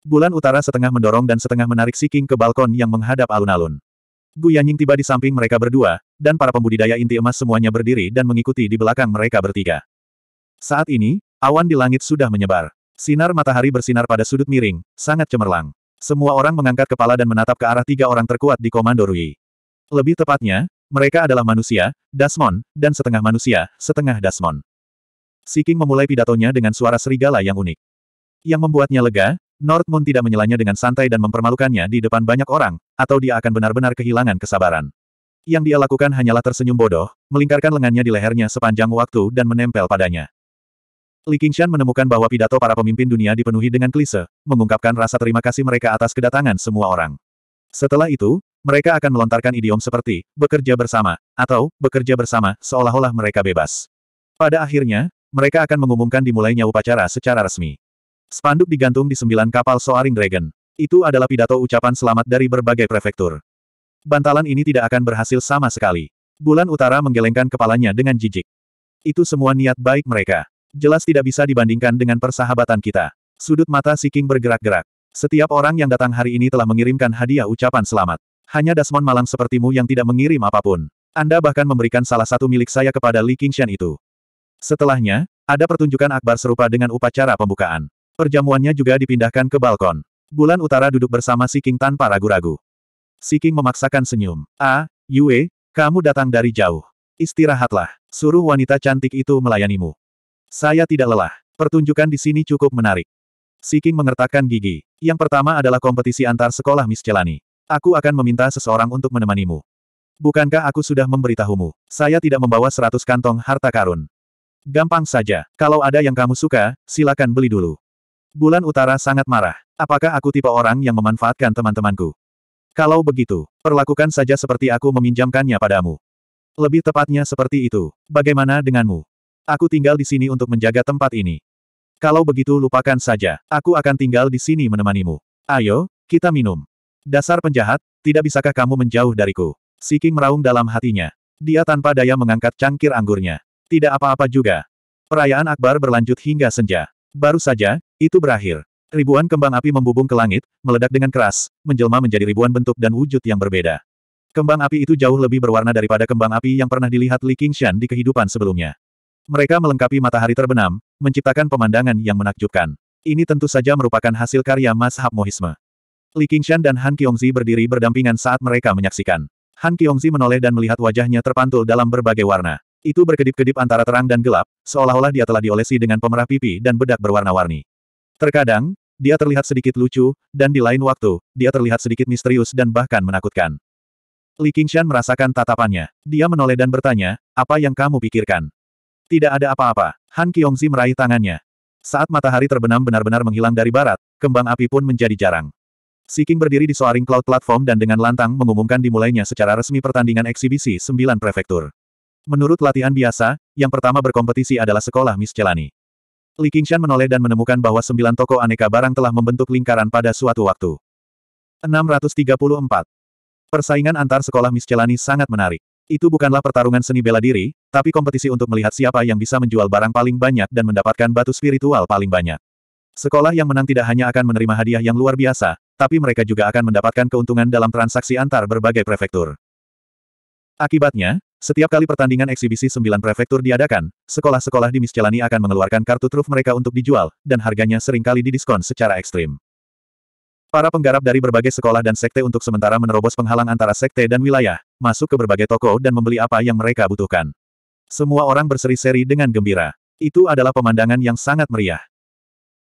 Bulan utara setengah mendorong dan setengah menarik Si King ke balkon yang menghadap alun-alun. Gu Yanying tiba di samping mereka berdua, dan para pembudidaya inti emas semuanya berdiri dan mengikuti di belakang mereka bertiga. Saat ini, awan di langit sudah menyebar. Sinar matahari bersinar pada sudut miring, sangat cemerlang. Semua orang mengangkat kepala dan menatap ke arah tiga orang terkuat di Komando Rui. Lebih tepatnya, mereka adalah manusia, Dasmon, dan setengah manusia, setengah Dasmon. Siking memulai pidatonya dengan suara serigala yang unik. Yang membuatnya lega, North Moon tidak menyelanya dengan santai dan mempermalukannya di depan banyak orang, atau dia akan benar-benar kehilangan kesabaran. Yang dia lakukan hanyalah tersenyum bodoh, melingkarkan lengannya di lehernya sepanjang waktu dan menempel padanya. Li Qingshan menemukan bahwa pidato para pemimpin dunia dipenuhi dengan klise, mengungkapkan rasa terima kasih mereka atas kedatangan semua orang. Setelah itu, mereka akan melontarkan idiom seperti, bekerja bersama, atau, bekerja bersama, seolah-olah mereka bebas. Pada akhirnya, mereka akan mengumumkan dimulainya upacara secara resmi. Spanduk digantung di sembilan kapal Soaring Dragon. Itu adalah pidato ucapan selamat dari berbagai prefektur. Bantalan ini tidak akan berhasil sama sekali. Bulan Utara menggelengkan kepalanya dengan jijik. Itu semua niat baik mereka. Jelas tidak bisa dibandingkan dengan persahabatan kita. Sudut mata Si King bergerak-gerak. Setiap orang yang datang hari ini telah mengirimkan hadiah ucapan selamat. Hanya Dasmon malang sepertimu yang tidak mengirim apapun. Anda bahkan memberikan salah satu milik saya kepada Li Qingshan itu. Setelahnya, ada pertunjukan akbar serupa dengan upacara pembukaan. Perjamuannya juga dipindahkan ke balkon. Bulan Utara duduk bersama Si King tanpa ragu-ragu. Si King memaksakan senyum. Ah, Yue, kamu datang dari jauh. Istirahatlah. Suruh wanita cantik itu melayanimu. Saya tidak lelah. Pertunjukan di sini cukup menarik. Si King mengertakkan gigi. Yang pertama adalah kompetisi antar sekolah Miss Aku akan meminta seseorang untuk menemanimu. Bukankah aku sudah memberitahumu? Saya tidak membawa seratus kantong harta karun. Gampang saja. Kalau ada yang kamu suka, silakan beli dulu. Bulan Utara sangat marah. Apakah aku tipe orang yang memanfaatkan teman-temanku? Kalau begitu, perlakukan saja seperti aku meminjamkannya padamu. Lebih tepatnya seperti itu. Bagaimana denganmu? Aku tinggal di sini untuk menjaga tempat ini. Kalau begitu lupakan saja, aku akan tinggal di sini menemanimu. Ayo, kita minum. Dasar penjahat, tidak bisakah kamu menjauh dariku? Siking meraung dalam hatinya. Dia tanpa daya mengangkat cangkir anggurnya. Tidak apa-apa juga. Perayaan Akbar berlanjut hingga senja. Baru saja, itu berakhir. Ribuan kembang api membubung ke langit, meledak dengan keras, menjelma menjadi ribuan bentuk dan wujud yang berbeda. Kembang api itu jauh lebih berwarna daripada kembang api yang pernah dilihat Li Qingshan di kehidupan sebelumnya. Mereka melengkapi matahari terbenam, menciptakan pemandangan yang menakjubkan. Ini tentu saja merupakan hasil karya mazhab Mohisme. Li Qingshan dan Han Qiongzi berdiri berdampingan saat mereka menyaksikan. Han Qiongzi menoleh dan melihat wajahnya terpantul dalam berbagai warna. Itu berkedip-kedip antara terang dan gelap, seolah-olah dia telah diolesi dengan pemerah pipi dan bedak berwarna-warni. Terkadang, dia terlihat sedikit lucu, dan di lain waktu, dia terlihat sedikit misterius dan bahkan menakutkan. Li Qingshan merasakan tatapannya. Dia menoleh dan bertanya, apa yang kamu pikirkan? Tidak ada apa-apa. Han Qiongzi meraih tangannya. Saat matahari terbenam benar-benar menghilang dari barat, kembang api pun menjadi jarang. Siking berdiri di Soaring Cloud Platform dan dengan lantang mengumumkan dimulainya secara resmi pertandingan eksibisi sembilan prefektur. Menurut latihan biasa, yang pertama berkompetisi adalah sekolah miscellany. Li Qingshan menoleh dan menemukan bahwa sembilan toko aneka barang telah membentuk lingkaran pada suatu waktu. 634. Persaingan antar sekolah miscellany sangat menarik. Itu bukanlah pertarungan seni bela diri, tapi kompetisi untuk melihat siapa yang bisa menjual barang paling banyak dan mendapatkan batu spiritual paling banyak. Sekolah yang menang tidak hanya akan menerima hadiah yang luar biasa, tapi mereka juga akan mendapatkan keuntungan dalam transaksi antar berbagai prefektur. Akibatnya, setiap kali pertandingan eksibisi sembilan prefektur diadakan, sekolah-sekolah di Miscelani akan mengeluarkan kartu truf mereka untuk dijual, dan harganya seringkali didiskon secara ekstrim. Para penggarap dari berbagai sekolah dan sekte untuk sementara menerobos penghalang antara sekte dan wilayah, masuk ke berbagai toko dan membeli apa yang mereka butuhkan. Semua orang berseri-seri dengan gembira. Itu adalah pemandangan yang sangat meriah.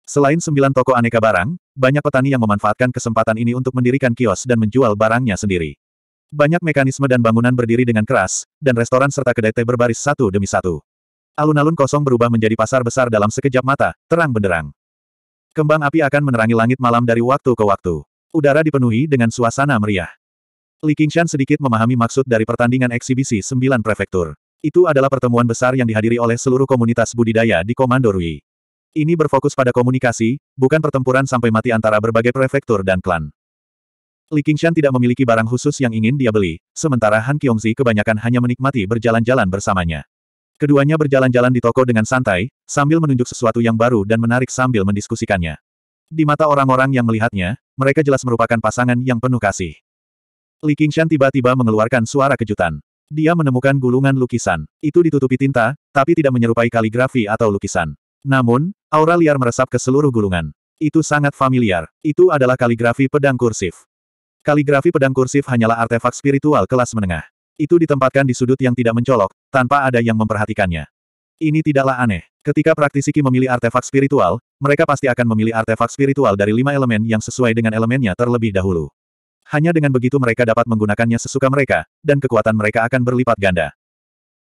Selain sembilan toko aneka barang, banyak petani yang memanfaatkan kesempatan ini untuk mendirikan kios dan menjual barangnya sendiri. Banyak mekanisme dan bangunan berdiri dengan keras, dan restoran serta kedai teh berbaris satu demi satu. Alun-alun kosong berubah menjadi pasar besar dalam sekejap mata, terang benderang. Kembang api akan menerangi langit malam dari waktu ke waktu. Udara dipenuhi dengan suasana meriah. Li Qingshan sedikit memahami maksud dari pertandingan eksibisi sembilan prefektur. Itu adalah pertemuan besar yang dihadiri oleh seluruh komunitas budidaya di Komando Rui. Ini berfokus pada komunikasi, bukan pertempuran sampai mati antara berbagai prefektur dan klan. Li Qingshan tidak memiliki barang khusus yang ingin dia beli, sementara Han Qiongzi kebanyakan hanya menikmati berjalan-jalan bersamanya. Keduanya berjalan-jalan di toko dengan santai, sambil menunjuk sesuatu yang baru dan menarik sambil mendiskusikannya. Di mata orang-orang yang melihatnya, mereka jelas merupakan pasangan yang penuh kasih. Li Qingshan tiba-tiba mengeluarkan suara kejutan. Dia menemukan gulungan lukisan. Itu ditutupi tinta, tapi tidak menyerupai kaligrafi atau lukisan. Namun, aura liar meresap ke seluruh gulungan. Itu sangat familiar. Itu adalah kaligrafi pedang kursif. Kaligrafi pedang kursif hanyalah artefak spiritual kelas menengah. Itu ditempatkan di sudut yang tidak mencolok, tanpa ada yang memperhatikannya. Ini tidaklah aneh. Ketika praktisi Ki memilih artefak spiritual, mereka pasti akan memilih artefak spiritual dari lima elemen yang sesuai dengan elemennya terlebih dahulu. Hanya dengan begitu mereka dapat menggunakannya sesuka mereka, dan kekuatan mereka akan berlipat ganda.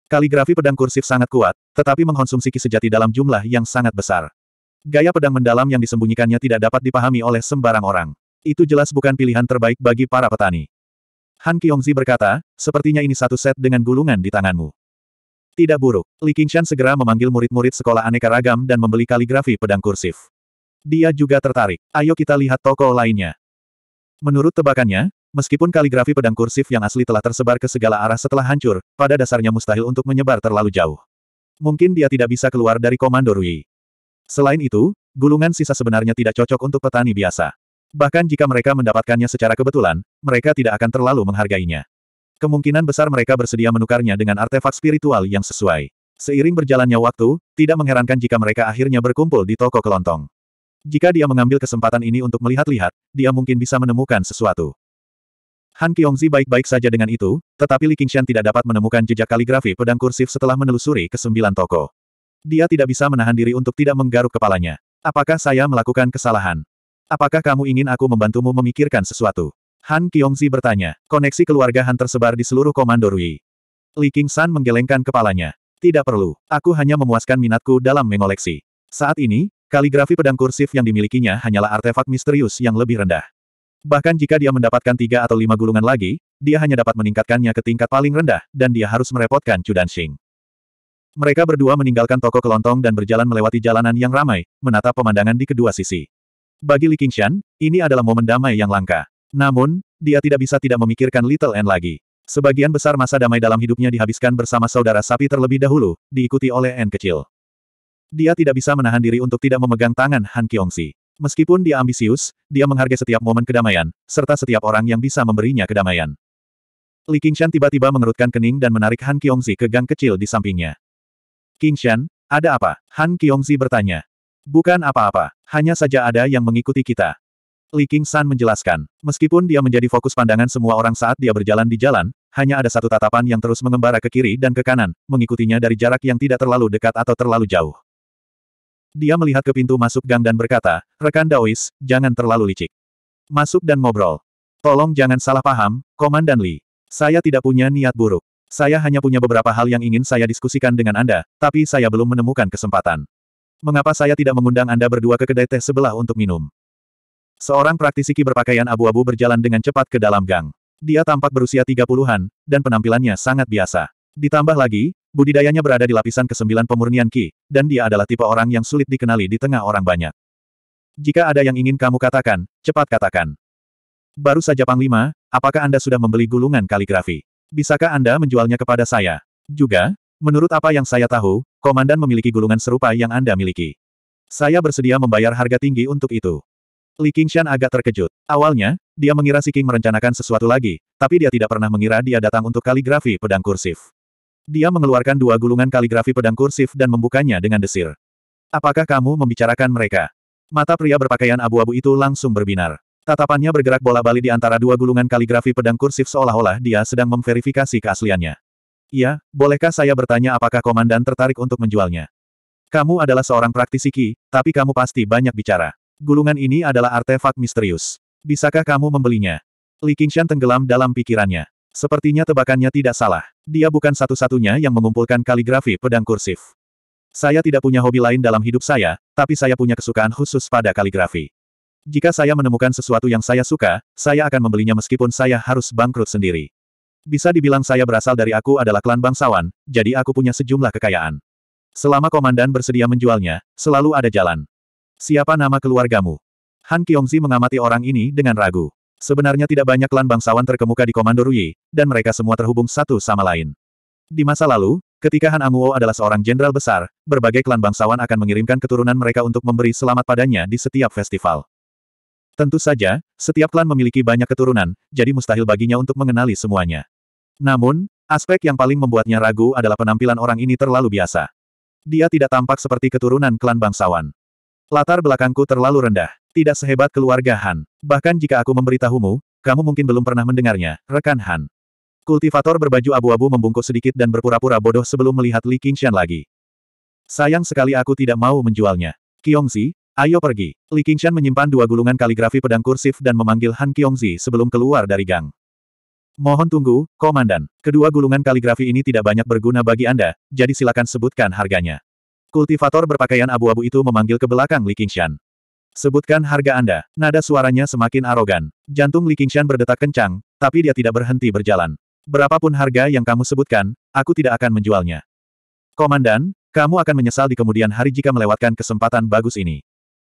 Kaligrafi pedang kursif sangat kuat, tetapi mengkonsumsi ki sejati dalam jumlah yang sangat besar. Gaya pedang mendalam yang disembunyikannya tidak dapat dipahami oleh sembarang orang. Itu jelas bukan pilihan terbaik bagi para petani. Han Kiongzi berkata, sepertinya ini satu set dengan gulungan di tanganmu. Tidak buruk, Li Qingshan segera memanggil murid-murid sekolah aneka ragam dan membeli kaligrafi pedang kursif. Dia juga tertarik. Ayo kita lihat toko lainnya. Menurut tebakannya, Meskipun kaligrafi pedang kursif yang asli telah tersebar ke segala arah setelah hancur, pada dasarnya mustahil untuk menyebar terlalu jauh. Mungkin dia tidak bisa keluar dari komando Rui. Selain itu, gulungan sisa sebenarnya tidak cocok untuk petani biasa. Bahkan jika mereka mendapatkannya secara kebetulan, mereka tidak akan terlalu menghargainya. Kemungkinan besar mereka bersedia menukarnya dengan artefak spiritual yang sesuai. Seiring berjalannya waktu, tidak mengherankan jika mereka akhirnya berkumpul di toko kelontong. Jika dia mengambil kesempatan ini untuk melihat-lihat, dia mungkin bisa menemukan sesuatu. Han Pyongzi baik-baik saja dengan itu, tetapi Li Qingshan tidak dapat menemukan jejak kaligrafi pedang kursif setelah menelusuri ke sembilan toko. Dia tidak bisa menahan diri untuk tidak menggaruk kepalanya. Apakah saya melakukan kesalahan? Apakah kamu ingin aku membantumu memikirkan sesuatu? Han Kyongzi bertanya. Koneksi keluarga Han tersebar di seluruh komando Rui. Li Qingshan menggelengkan kepalanya. Tidak perlu. Aku hanya memuaskan minatku dalam mengoleksi. Saat ini, kaligrafi pedang kursif yang dimilikinya hanyalah artefak misterius yang lebih rendah. Bahkan jika dia mendapatkan tiga atau lima gulungan lagi, dia hanya dapat meningkatkannya ke tingkat paling rendah, dan dia harus merepotkan Chu Dansing. Mereka berdua meninggalkan toko kelontong dan berjalan melewati jalanan yang ramai, menatap pemandangan di kedua sisi. Bagi Li Qingshan, ini adalah momen damai yang langka. Namun, dia tidak bisa tidak memikirkan Little N lagi. Sebagian besar masa damai dalam hidupnya dihabiskan bersama saudara sapi terlebih dahulu, diikuti oleh N kecil. Dia tidak bisa menahan diri untuk tidak memegang tangan Han Kiongsi. Meskipun dia ambisius, dia menghargai setiap momen kedamaian, serta setiap orang yang bisa memberinya kedamaian. Li Qingshan tiba-tiba mengerutkan kening dan menarik Han Qiongzi ke gang kecil di sampingnya. Qingshan, ada apa? Han Qiongzi bertanya. Bukan apa-apa, hanya saja ada yang mengikuti kita. Li Qingshan menjelaskan, meskipun dia menjadi fokus pandangan semua orang saat dia berjalan di jalan, hanya ada satu tatapan yang terus mengembara ke kiri dan ke kanan, mengikutinya dari jarak yang tidak terlalu dekat atau terlalu jauh. Dia melihat ke pintu masuk gang dan berkata, rekan Daois, jangan terlalu licik. Masuk dan ngobrol. Tolong jangan salah paham, Komandan Li. Saya tidak punya niat buruk. Saya hanya punya beberapa hal yang ingin saya diskusikan dengan Anda, tapi saya belum menemukan kesempatan. Mengapa saya tidak mengundang Anda berdua ke kedai teh sebelah untuk minum? Seorang praktisi ki berpakaian abu-abu berjalan dengan cepat ke dalam gang. Dia tampak berusia 30-an, dan penampilannya sangat biasa. Ditambah lagi, Budidayanya berada di lapisan kesembilan pemurnian ki, dan dia adalah tipe orang yang sulit dikenali di tengah orang banyak. Jika ada yang ingin kamu katakan, cepat katakan. Baru saja Panglima, apakah Anda sudah membeli gulungan kaligrafi? Bisakah Anda menjualnya kepada saya? Juga, menurut apa yang saya tahu, komandan memiliki gulungan serupa yang Anda miliki. Saya bersedia membayar harga tinggi untuk itu. Li Qingshan agak terkejut. Awalnya, dia mengira Si King merencanakan sesuatu lagi, tapi dia tidak pernah mengira dia datang untuk kaligrafi pedang kursif. Dia mengeluarkan dua gulungan kaligrafi pedang kursif dan membukanya dengan desir. Apakah kamu membicarakan mereka? Mata pria berpakaian abu-abu itu langsung berbinar. Tatapannya bergerak bola-bali di antara dua gulungan kaligrafi pedang kursif seolah-olah dia sedang memverifikasi keasliannya. Iya, bolehkah saya bertanya apakah komandan tertarik untuk menjualnya? Kamu adalah seorang praktisi Ki, tapi kamu pasti banyak bicara. Gulungan ini adalah artefak misterius. Bisakah kamu membelinya? Li Qingshan tenggelam dalam pikirannya. Sepertinya tebakannya tidak salah. Dia bukan satu-satunya yang mengumpulkan kaligrafi pedang kursif. Saya tidak punya hobi lain dalam hidup saya, tapi saya punya kesukaan khusus pada kaligrafi. Jika saya menemukan sesuatu yang saya suka, saya akan membelinya meskipun saya harus bangkrut sendiri. Bisa dibilang saya berasal dari aku adalah klan bangsawan, jadi aku punya sejumlah kekayaan. Selama komandan bersedia menjualnya, selalu ada jalan. Siapa nama keluargamu? Han Kyongzi mengamati orang ini dengan ragu. Sebenarnya tidak banyak klan bangsawan terkemuka di Komando Rui, dan mereka semua terhubung satu sama lain. Di masa lalu, ketika Han Amuo adalah seorang jenderal besar, berbagai klan bangsawan akan mengirimkan keturunan mereka untuk memberi selamat padanya di setiap festival. Tentu saja, setiap klan memiliki banyak keturunan, jadi mustahil baginya untuk mengenali semuanya. Namun, aspek yang paling membuatnya ragu adalah penampilan orang ini terlalu biasa. Dia tidak tampak seperti keturunan klan bangsawan. Latar belakangku terlalu rendah tidak sehebat keluarga Han. Bahkan jika aku memberitahumu, kamu mungkin belum pernah mendengarnya, rekan Han. Kultivator berbaju abu-abu membungkuk sedikit dan berpura-pura bodoh sebelum melihat Li Qingshan lagi. Sayang sekali aku tidak mau menjualnya. Kiongzi, ayo pergi. Li Qingshan menyimpan dua gulungan kaligrafi pedang kursif dan memanggil Han Kiongzi sebelum keluar dari gang. Mohon tunggu, Komandan. Kedua gulungan kaligrafi ini tidak banyak berguna bagi Anda, jadi silakan sebutkan harganya. Kultivator berpakaian abu-abu itu memanggil ke belakang Li Qingshan. Sebutkan harga Anda. Nada suaranya semakin arogan. Jantung Li Qingshan berdetak kencang, tapi dia tidak berhenti berjalan. Berapapun harga yang kamu sebutkan, aku tidak akan menjualnya. Komandan, kamu akan menyesal di kemudian hari jika melewatkan kesempatan bagus ini.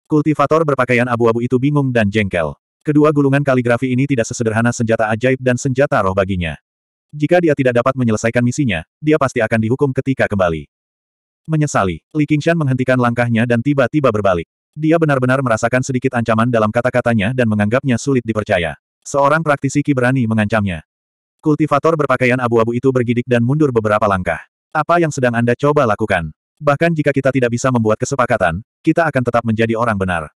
Kultivator berpakaian abu-abu itu bingung dan jengkel. Kedua gulungan kaligrafi ini tidak sesederhana senjata ajaib dan senjata roh baginya. Jika dia tidak dapat menyelesaikan misinya, dia pasti akan dihukum ketika kembali. Menyesali, Li Qingshan menghentikan langkahnya dan tiba-tiba berbalik. Dia benar-benar merasakan sedikit ancaman dalam kata-katanya dan menganggapnya sulit dipercaya. Seorang praktisi Ki berani mengancamnya. Kultivator berpakaian abu-abu itu bergidik dan mundur beberapa langkah. Apa yang sedang Anda coba lakukan? Bahkan jika kita tidak bisa membuat kesepakatan, kita akan tetap menjadi orang benar.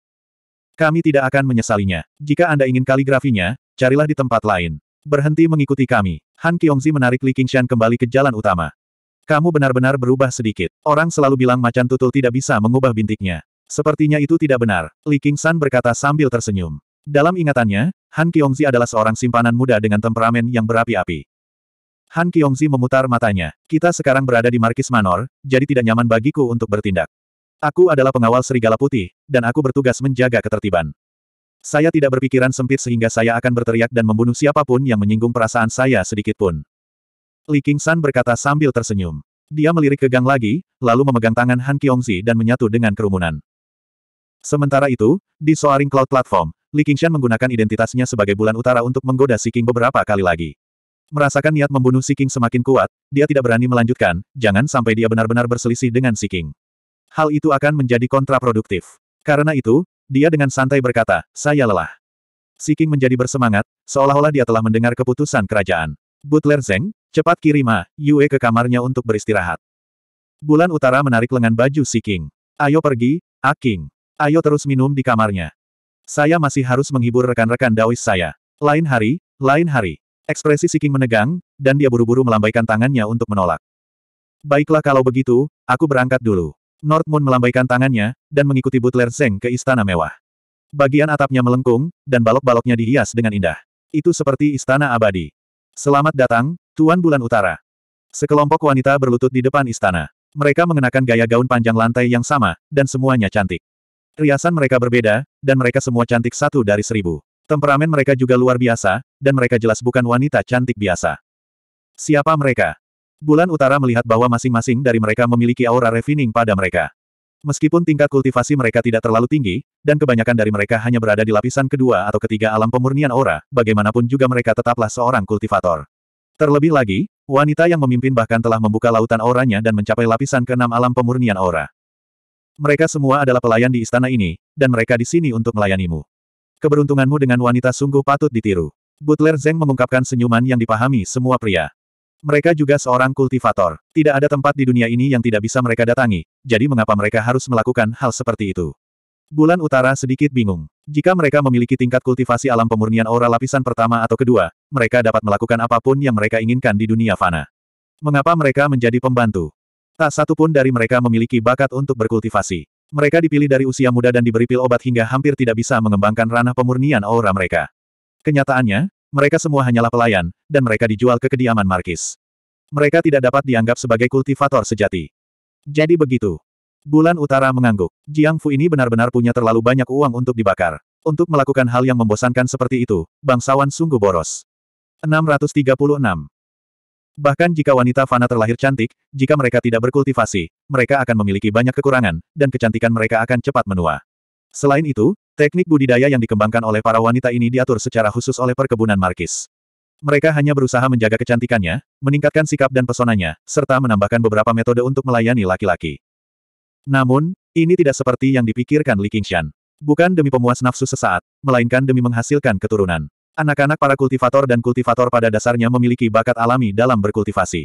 Kami tidak akan menyesalinya. Jika Anda ingin kaligrafinya, carilah di tempat lain. Berhenti mengikuti kami. Han Kiongzi menarik Li Qingshan kembali ke jalan utama. Kamu benar-benar berubah sedikit. Orang selalu bilang macan tutul tidak bisa mengubah bintiknya. Sepertinya itu tidak benar, Li San berkata sambil tersenyum. Dalam ingatannya, Han Kiongzi adalah seorang simpanan muda dengan temperamen yang berapi-api. Han Kiongzi memutar matanya. Kita sekarang berada di Markis Manor, jadi tidak nyaman bagiku untuk bertindak. Aku adalah pengawal serigala putih, dan aku bertugas menjaga ketertiban. Saya tidak berpikiran sempit sehingga saya akan berteriak dan membunuh siapapun yang menyinggung perasaan saya sedikitpun. Li San berkata sambil tersenyum. Dia melirik ke gang lagi, lalu memegang tangan Han Kiongzi dan menyatu dengan kerumunan. Sementara itu, di Soaring Cloud Platform, Li Qingshan menggunakan identitasnya sebagai bulan utara untuk menggoda Si King beberapa kali lagi. Merasakan niat membunuh Si King semakin kuat, dia tidak berani melanjutkan, jangan sampai dia benar-benar berselisih dengan Si King. Hal itu akan menjadi kontraproduktif. Karena itu, dia dengan santai berkata, saya lelah. Si King menjadi bersemangat, seolah-olah dia telah mendengar keputusan kerajaan. Butler Zeng, cepat kirima, Yue ke kamarnya untuk beristirahat. Bulan Utara menarik lengan baju Si King. Ayo pergi, A King. Ayo terus minum di kamarnya. Saya masih harus menghibur rekan-rekan Daois saya. Lain hari, lain hari. Ekspresi Siking menegang, dan dia buru-buru melambaikan tangannya untuk menolak. Baiklah kalau begitu, aku berangkat dulu. North Moon melambaikan tangannya, dan mengikuti Butler Zeng ke istana mewah. Bagian atapnya melengkung, dan balok-baloknya dihias dengan indah. Itu seperti istana abadi. Selamat datang, Tuan Bulan Utara. Sekelompok wanita berlutut di depan istana. Mereka mengenakan gaya gaun panjang lantai yang sama, dan semuanya cantik. Riasan mereka berbeda, dan mereka semua cantik satu dari seribu. Temperamen mereka juga luar biasa, dan mereka jelas bukan wanita cantik biasa. Siapa mereka? Bulan Utara melihat bahwa masing-masing dari mereka memiliki aura refining pada mereka. Meskipun tingkat kultivasi mereka tidak terlalu tinggi, dan kebanyakan dari mereka hanya berada di lapisan kedua atau ketiga alam pemurnian aura, bagaimanapun juga mereka tetaplah seorang kultivator. Terlebih lagi, wanita yang memimpin bahkan telah membuka lautan auranya dan mencapai lapisan keenam alam pemurnian aura. Mereka semua adalah pelayan di istana ini, dan mereka di sini untuk melayanimu. Keberuntunganmu dengan wanita sungguh patut ditiru. Butler Zeng mengungkapkan senyuman yang dipahami semua pria. Mereka juga seorang kultivator. Tidak ada tempat di dunia ini yang tidak bisa mereka datangi, jadi mengapa mereka harus melakukan hal seperti itu? Bulan Utara sedikit bingung. Jika mereka memiliki tingkat kultivasi alam pemurnian aura lapisan pertama atau kedua, mereka dapat melakukan apapun yang mereka inginkan di dunia fana. Mengapa mereka menjadi pembantu? Tak satu pun dari mereka memiliki bakat untuk berkultivasi. Mereka dipilih dari usia muda dan diberi pil obat hingga hampir tidak bisa mengembangkan ranah pemurnian aura mereka. Kenyataannya, mereka semua hanyalah pelayan, dan mereka dijual ke kediaman Markis. Mereka tidak dapat dianggap sebagai kultivator sejati. Jadi begitu. Bulan Utara mengangguk. Jiang Fu ini benar-benar punya terlalu banyak uang untuk dibakar. Untuk melakukan hal yang membosankan seperti itu, bangsawan sungguh boros. 636. Bahkan jika wanita fana terlahir cantik, jika mereka tidak berkultivasi, mereka akan memiliki banyak kekurangan, dan kecantikan mereka akan cepat menua. Selain itu, teknik budidaya yang dikembangkan oleh para wanita ini diatur secara khusus oleh perkebunan Markis. Mereka hanya berusaha menjaga kecantikannya, meningkatkan sikap dan pesonanya, serta menambahkan beberapa metode untuk melayani laki-laki. Namun, ini tidak seperti yang dipikirkan Li Qingshan. Bukan demi pemuas nafsu sesaat, melainkan demi menghasilkan keturunan. Anak-anak para kultivator dan kultivator pada dasarnya memiliki bakat alami dalam berkultivasi.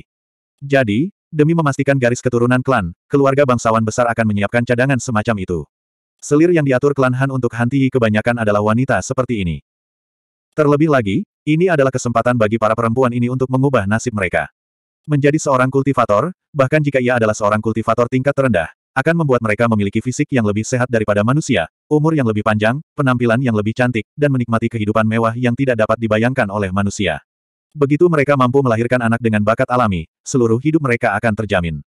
Jadi, demi memastikan garis keturunan klan, keluarga bangsawan besar akan menyiapkan cadangan semacam itu. Selir yang diatur klan Han untuk Hanti kebanyakan adalah wanita seperti ini. Terlebih lagi, ini adalah kesempatan bagi para perempuan ini untuk mengubah nasib mereka. Menjadi seorang kultivator, bahkan jika ia adalah seorang kultivator tingkat terendah, akan membuat mereka memiliki fisik yang lebih sehat daripada manusia, umur yang lebih panjang, penampilan yang lebih cantik, dan menikmati kehidupan mewah yang tidak dapat dibayangkan oleh manusia. Begitu mereka mampu melahirkan anak dengan bakat alami, seluruh hidup mereka akan terjamin.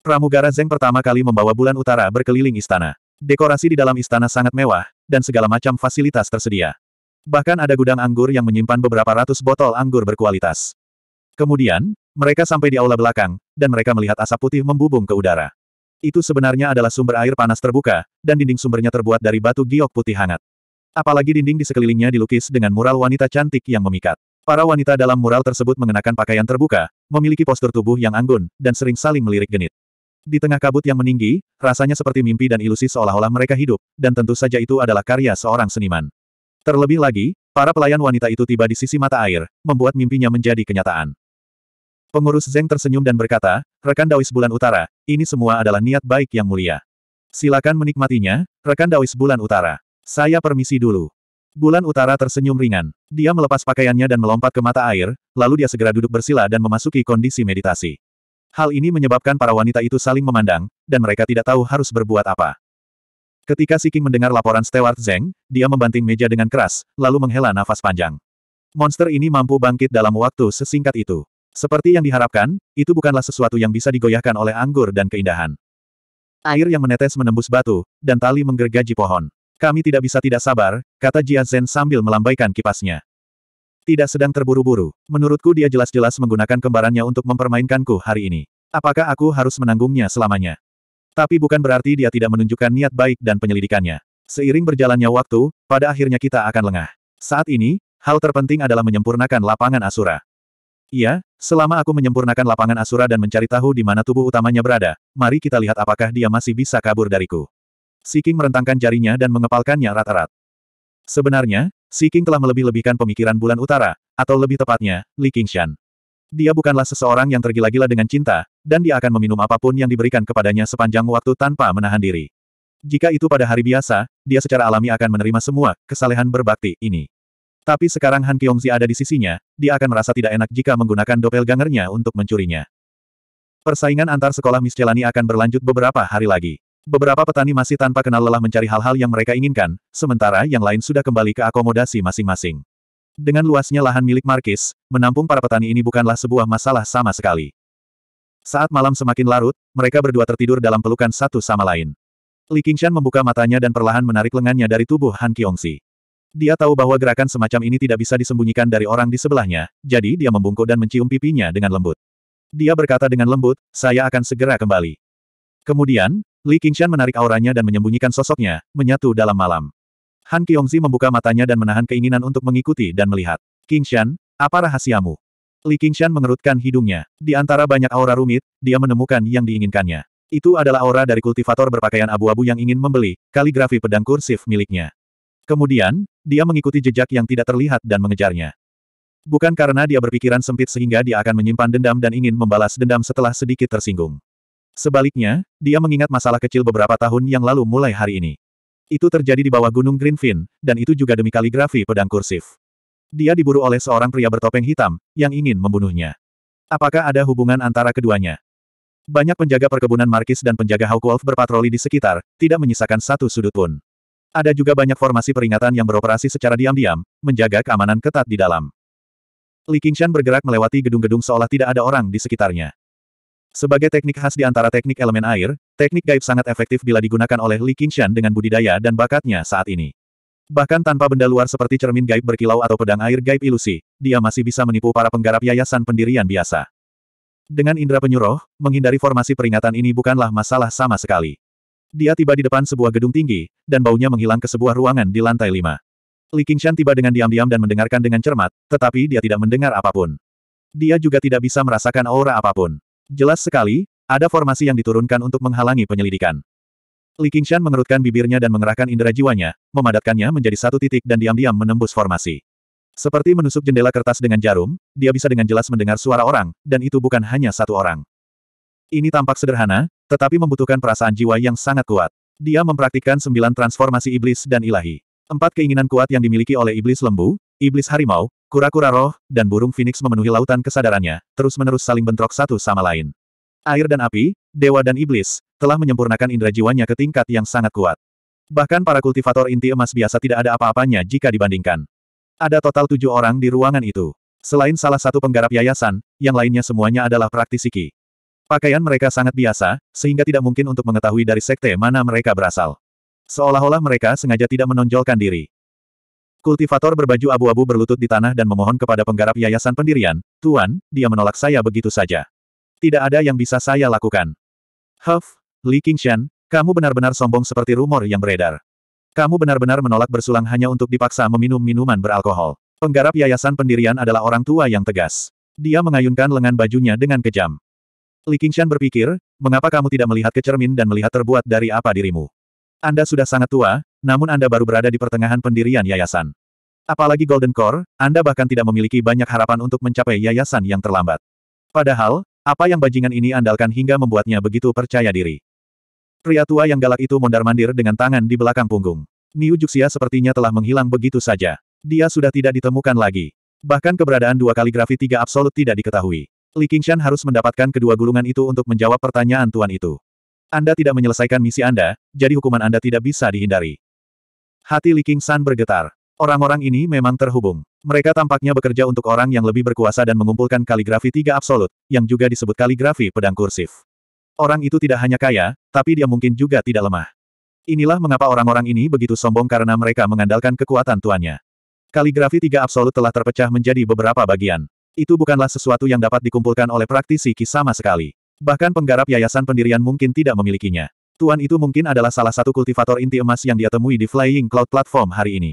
Pramugara Zeng pertama kali membawa bulan utara berkeliling istana. Dekorasi di dalam istana sangat mewah, dan segala macam fasilitas tersedia. Bahkan ada gudang anggur yang menyimpan beberapa ratus botol anggur berkualitas. Kemudian, mereka sampai di aula belakang, dan mereka melihat asap putih membubung ke udara. Itu sebenarnya adalah sumber air panas terbuka, dan dinding sumbernya terbuat dari batu giok putih hangat. Apalagi dinding di sekelilingnya dilukis dengan mural wanita cantik yang memikat. Para wanita dalam mural tersebut mengenakan pakaian terbuka, memiliki postur tubuh yang anggun, dan sering saling melirik genit. Di tengah kabut yang meninggi, rasanya seperti mimpi dan ilusi seolah-olah mereka hidup, dan tentu saja itu adalah karya seorang seniman. Terlebih lagi, para pelayan wanita itu tiba di sisi mata air, membuat mimpinya menjadi kenyataan. Pengurus Zeng tersenyum dan berkata, Rekan Dawis Bulan Utara, ini semua adalah niat baik yang mulia. Silakan menikmatinya, Rekan Dawis Bulan Utara. Saya permisi dulu. Bulan Utara tersenyum ringan. Dia melepas pakaiannya dan melompat ke mata air, lalu dia segera duduk bersila dan memasuki kondisi meditasi. Hal ini menyebabkan para wanita itu saling memandang, dan mereka tidak tahu harus berbuat apa. Ketika Siking mendengar laporan Stewart Zeng, dia membanting meja dengan keras, lalu menghela nafas panjang. Monster ini mampu bangkit dalam waktu sesingkat itu. Seperti yang diharapkan, itu bukanlah sesuatu yang bisa digoyahkan oleh anggur dan keindahan. Air yang menetes menembus batu, dan tali menggergaji pohon. Kami tidak bisa tidak sabar, kata Jia Zhen sambil melambaikan kipasnya. Tidak sedang terburu-buru. Menurutku dia jelas-jelas menggunakan kembarannya untuk mempermainkanku hari ini. Apakah aku harus menanggungnya selamanya? Tapi bukan berarti dia tidak menunjukkan niat baik dan penyelidikannya. Seiring berjalannya waktu, pada akhirnya kita akan lengah. Saat ini, hal terpenting adalah menyempurnakan lapangan Asura. Iya, selama aku menyempurnakan lapangan Asura dan mencari tahu di mana tubuh utamanya berada, mari kita lihat apakah dia masih bisa kabur dariku. Siking merentangkan jarinya dan mengepalkannya erat-erat. Sebenarnya, Siking telah melebih-lebihkan pemikiran bulan utara, atau lebih tepatnya, Li Qingshan. Dia bukanlah seseorang yang tergila-gila dengan cinta, dan dia akan meminum apapun yang diberikan kepadanya sepanjang waktu tanpa menahan diri. Jika itu pada hari biasa, dia secara alami akan menerima semua kesalehan berbakti ini. Tapi sekarang Han Si ada di sisinya, dia akan merasa tidak enak jika menggunakan gangernya untuk mencurinya. Persaingan antar sekolah Miscelani akan berlanjut beberapa hari lagi. Beberapa petani masih tanpa kenal lelah mencari hal-hal yang mereka inginkan, sementara yang lain sudah kembali ke akomodasi masing-masing. Dengan luasnya lahan milik Markis, menampung para petani ini bukanlah sebuah masalah sama sekali. Saat malam semakin larut, mereka berdua tertidur dalam pelukan satu sama lain. Li Qingshan membuka matanya dan perlahan menarik lengannya dari tubuh Han Kiongsi. Dia tahu bahwa gerakan semacam ini tidak bisa disembunyikan dari orang di sebelahnya, jadi dia membungkuk dan mencium pipinya dengan lembut. Dia berkata dengan lembut, saya akan segera kembali. Kemudian, Li Qingshan menarik auranya dan menyembunyikan sosoknya, menyatu dalam malam. Han Kiongzi membuka matanya dan menahan keinginan untuk mengikuti dan melihat. Qingshan, apa rahasiamu? Li Qingshan mengerutkan hidungnya. Di antara banyak aura rumit, dia menemukan yang diinginkannya. Itu adalah aura dari kultivator berpakaian abu-abu yang ingin membeli kaligrafi pedang kursif miliknya. Kemudian, dia mengikuti jejak yang tidak terlihat dan mengejarnya. Bukan karena dia berpikiran sempit sehingga dia akan menyimpan dendam dan ingin membalas dendam setelah sedikit tersinggung. Sebaliknya, dia mengingat masalah kecil beberapa tahun yang lalu mulai hari ini. Itu terjadi di bawah gunung Greenfin, dan itu juga demi kaligrafi pedang kursif. Dia diburu oleh seorang pria bertopeng hitam, yang ingin membunuhnya. Apakah ada hubungan antara keduanya? Banyak penjaga perkebunan Markis dan penjaga Hawkwolf berpatroli di sekitar, tidak menyisakan satu sudut pun. Ada juga banyak formasi peringatan yang beroperasi secara diam-diam, menjaga keamanan ketat di dalam. Li Qingshan bergerak melewati gedung-gedung seolah tidak ada orang di sekitarnya. Sebagai teknik khas di antara teknik elemen air, teknik gaib sangat efektif bila digunakan oleh Li Qingshan dengan budidaya dan bakatnya saat ini. Bahkan tanpa benda luar seperti cermin gaib berkilau atau pedang air gaib ilusi, dia masih bisa menipu para penggarap yayasan pendirian biasa. Dengan indera penyuruh, menghindari formasi peringatan ini bukanlah masalah sama sekali. Dia tiba di depan sebuah gedung tinggi, dan baunya menghilang ke sebuah ruangan di lantai lima. Li Qingshan tiba dengan diam-diam dan mendengarkan dengan cermat, tetapi dia tidak mendengar apapun. Dia juga tidak bisa merasakan aura apapun. Jelas sekali, ada formasi yang diturunkan untuk menghalangi penyelidikan. Li Qingshan mengerutkan bibirnya dan mengerahkan indera jiwanya, memadatkannya menjadi satu titik dan diam-diam menembus formasi. Seperti menusuk jendela kertas dengan jarum, dia bisa dengan jelas mendengar suara orang, dan itu bukan hanya satu orang. Ini tampak sederhana, tetapi membutuhkan perasaan jiwa yang sangat kuat. Dia mempraktikkan sembilan transformasi iblis dan ilahi. Empat keinginan kuat yang dimiliki oleh iblis lembu, iblis harimau, kura-kura roh, dan burung phoenix memenuhi lautan kesadarannya, terus-menerus saling bentrok satu sama lain. Air dan api, dewa dan iblis, telah menyempurnakan indera jiwanya ke tingkat yang sangat kuat. Bahkan para kultivator inti emas biasa tidak ada apa-apanya jika dibandingkan. Ada total tujuh orang di ruangan itu. Selain salah satu penggarap yayasan, yang lainnya semuanya adalah praktisi Qi. Pakaian mereka sangat biasa, sehingga tidak mungkin untuk mengetahui dari sekte mana mereka berasal. Seolah-olah mereka sengaja tidak menonjolkan diri. Kultivator berbaju abu-abu berlutut di tanah dan memohon kepada penggarap yayasan pendirian, Tuan, dia menolak saya begitu saja. Tidak ada yang bisa saya lakukan. Huff, Li Qingshan, kamu benar-benar sombong seperti rumor yang beredar. Kamu benar-benar menolak bersulang hanya untuk dipaksa meminum minuman beralkohol. Penggarap yayasan pendirian adalah orang tua yang tegas. Dia mengayunkan lengan bajunya dengan kejam. Li Qingshan berpikir, mengapa kamu tidak melihat ke cermin dan melihat terbuat dari apa dirimu? Anda sudah sangat tua, namun Anda baru berada di pertengahan pendirian yayasan. Apalagi Golden Core, Anda bahkan tidak memiliki banyak harapan untuk mencapai yayasan yang terlambat. Padahal, apa yang bajingan ini andalkan hingga membuatnya begitu percaya diri? Pria tua yang galak itu mondar-mandir dengan tangan di belakang punggung. Niu Juxia sepertinya telah menghilang begitu saja. Dia sudah tidak ditemukan lagi. Bahkan keberadaan dua kaligrafi tiga absolut tidak diketahui. Li Qingshan harus mendapatkan kedua gulungan itu untuk menjawab pertanyaan tuan itu. Anda tidak menyelesaikan misi Anda, jadi hukuman Anda tidak bisa dihindari. Hati Li Qingshan bergetar. Orang-orang ini memang terhubung. Mereka tampaknya bekerja untuk orang yang lebih berkuasa dan mengumpulkan kaligrafi tiga absolut, yang juga disebut kaligrafi pedang kursif. Orang itu tidak hanya kaya, tapi dia mungkin juga tidak lemah. Inilah mengapa orang-orang ini begitu sombong karena mereka mengandalkan kekuatan tuannya. Kaligrafi tiga absolut telah terpecah menjadi beberapa bagian. Itu bukanlah sesuatu yang dapat dikumpulkan oleh praktisi Qi sama sekali. Bahkan penggarap yayasan pendirian mungkin tidak memilikinya. Tuan itu mungkin adalah salah satu kultivator inti emas yang dia temui di Flying Cloud Platform hari ini.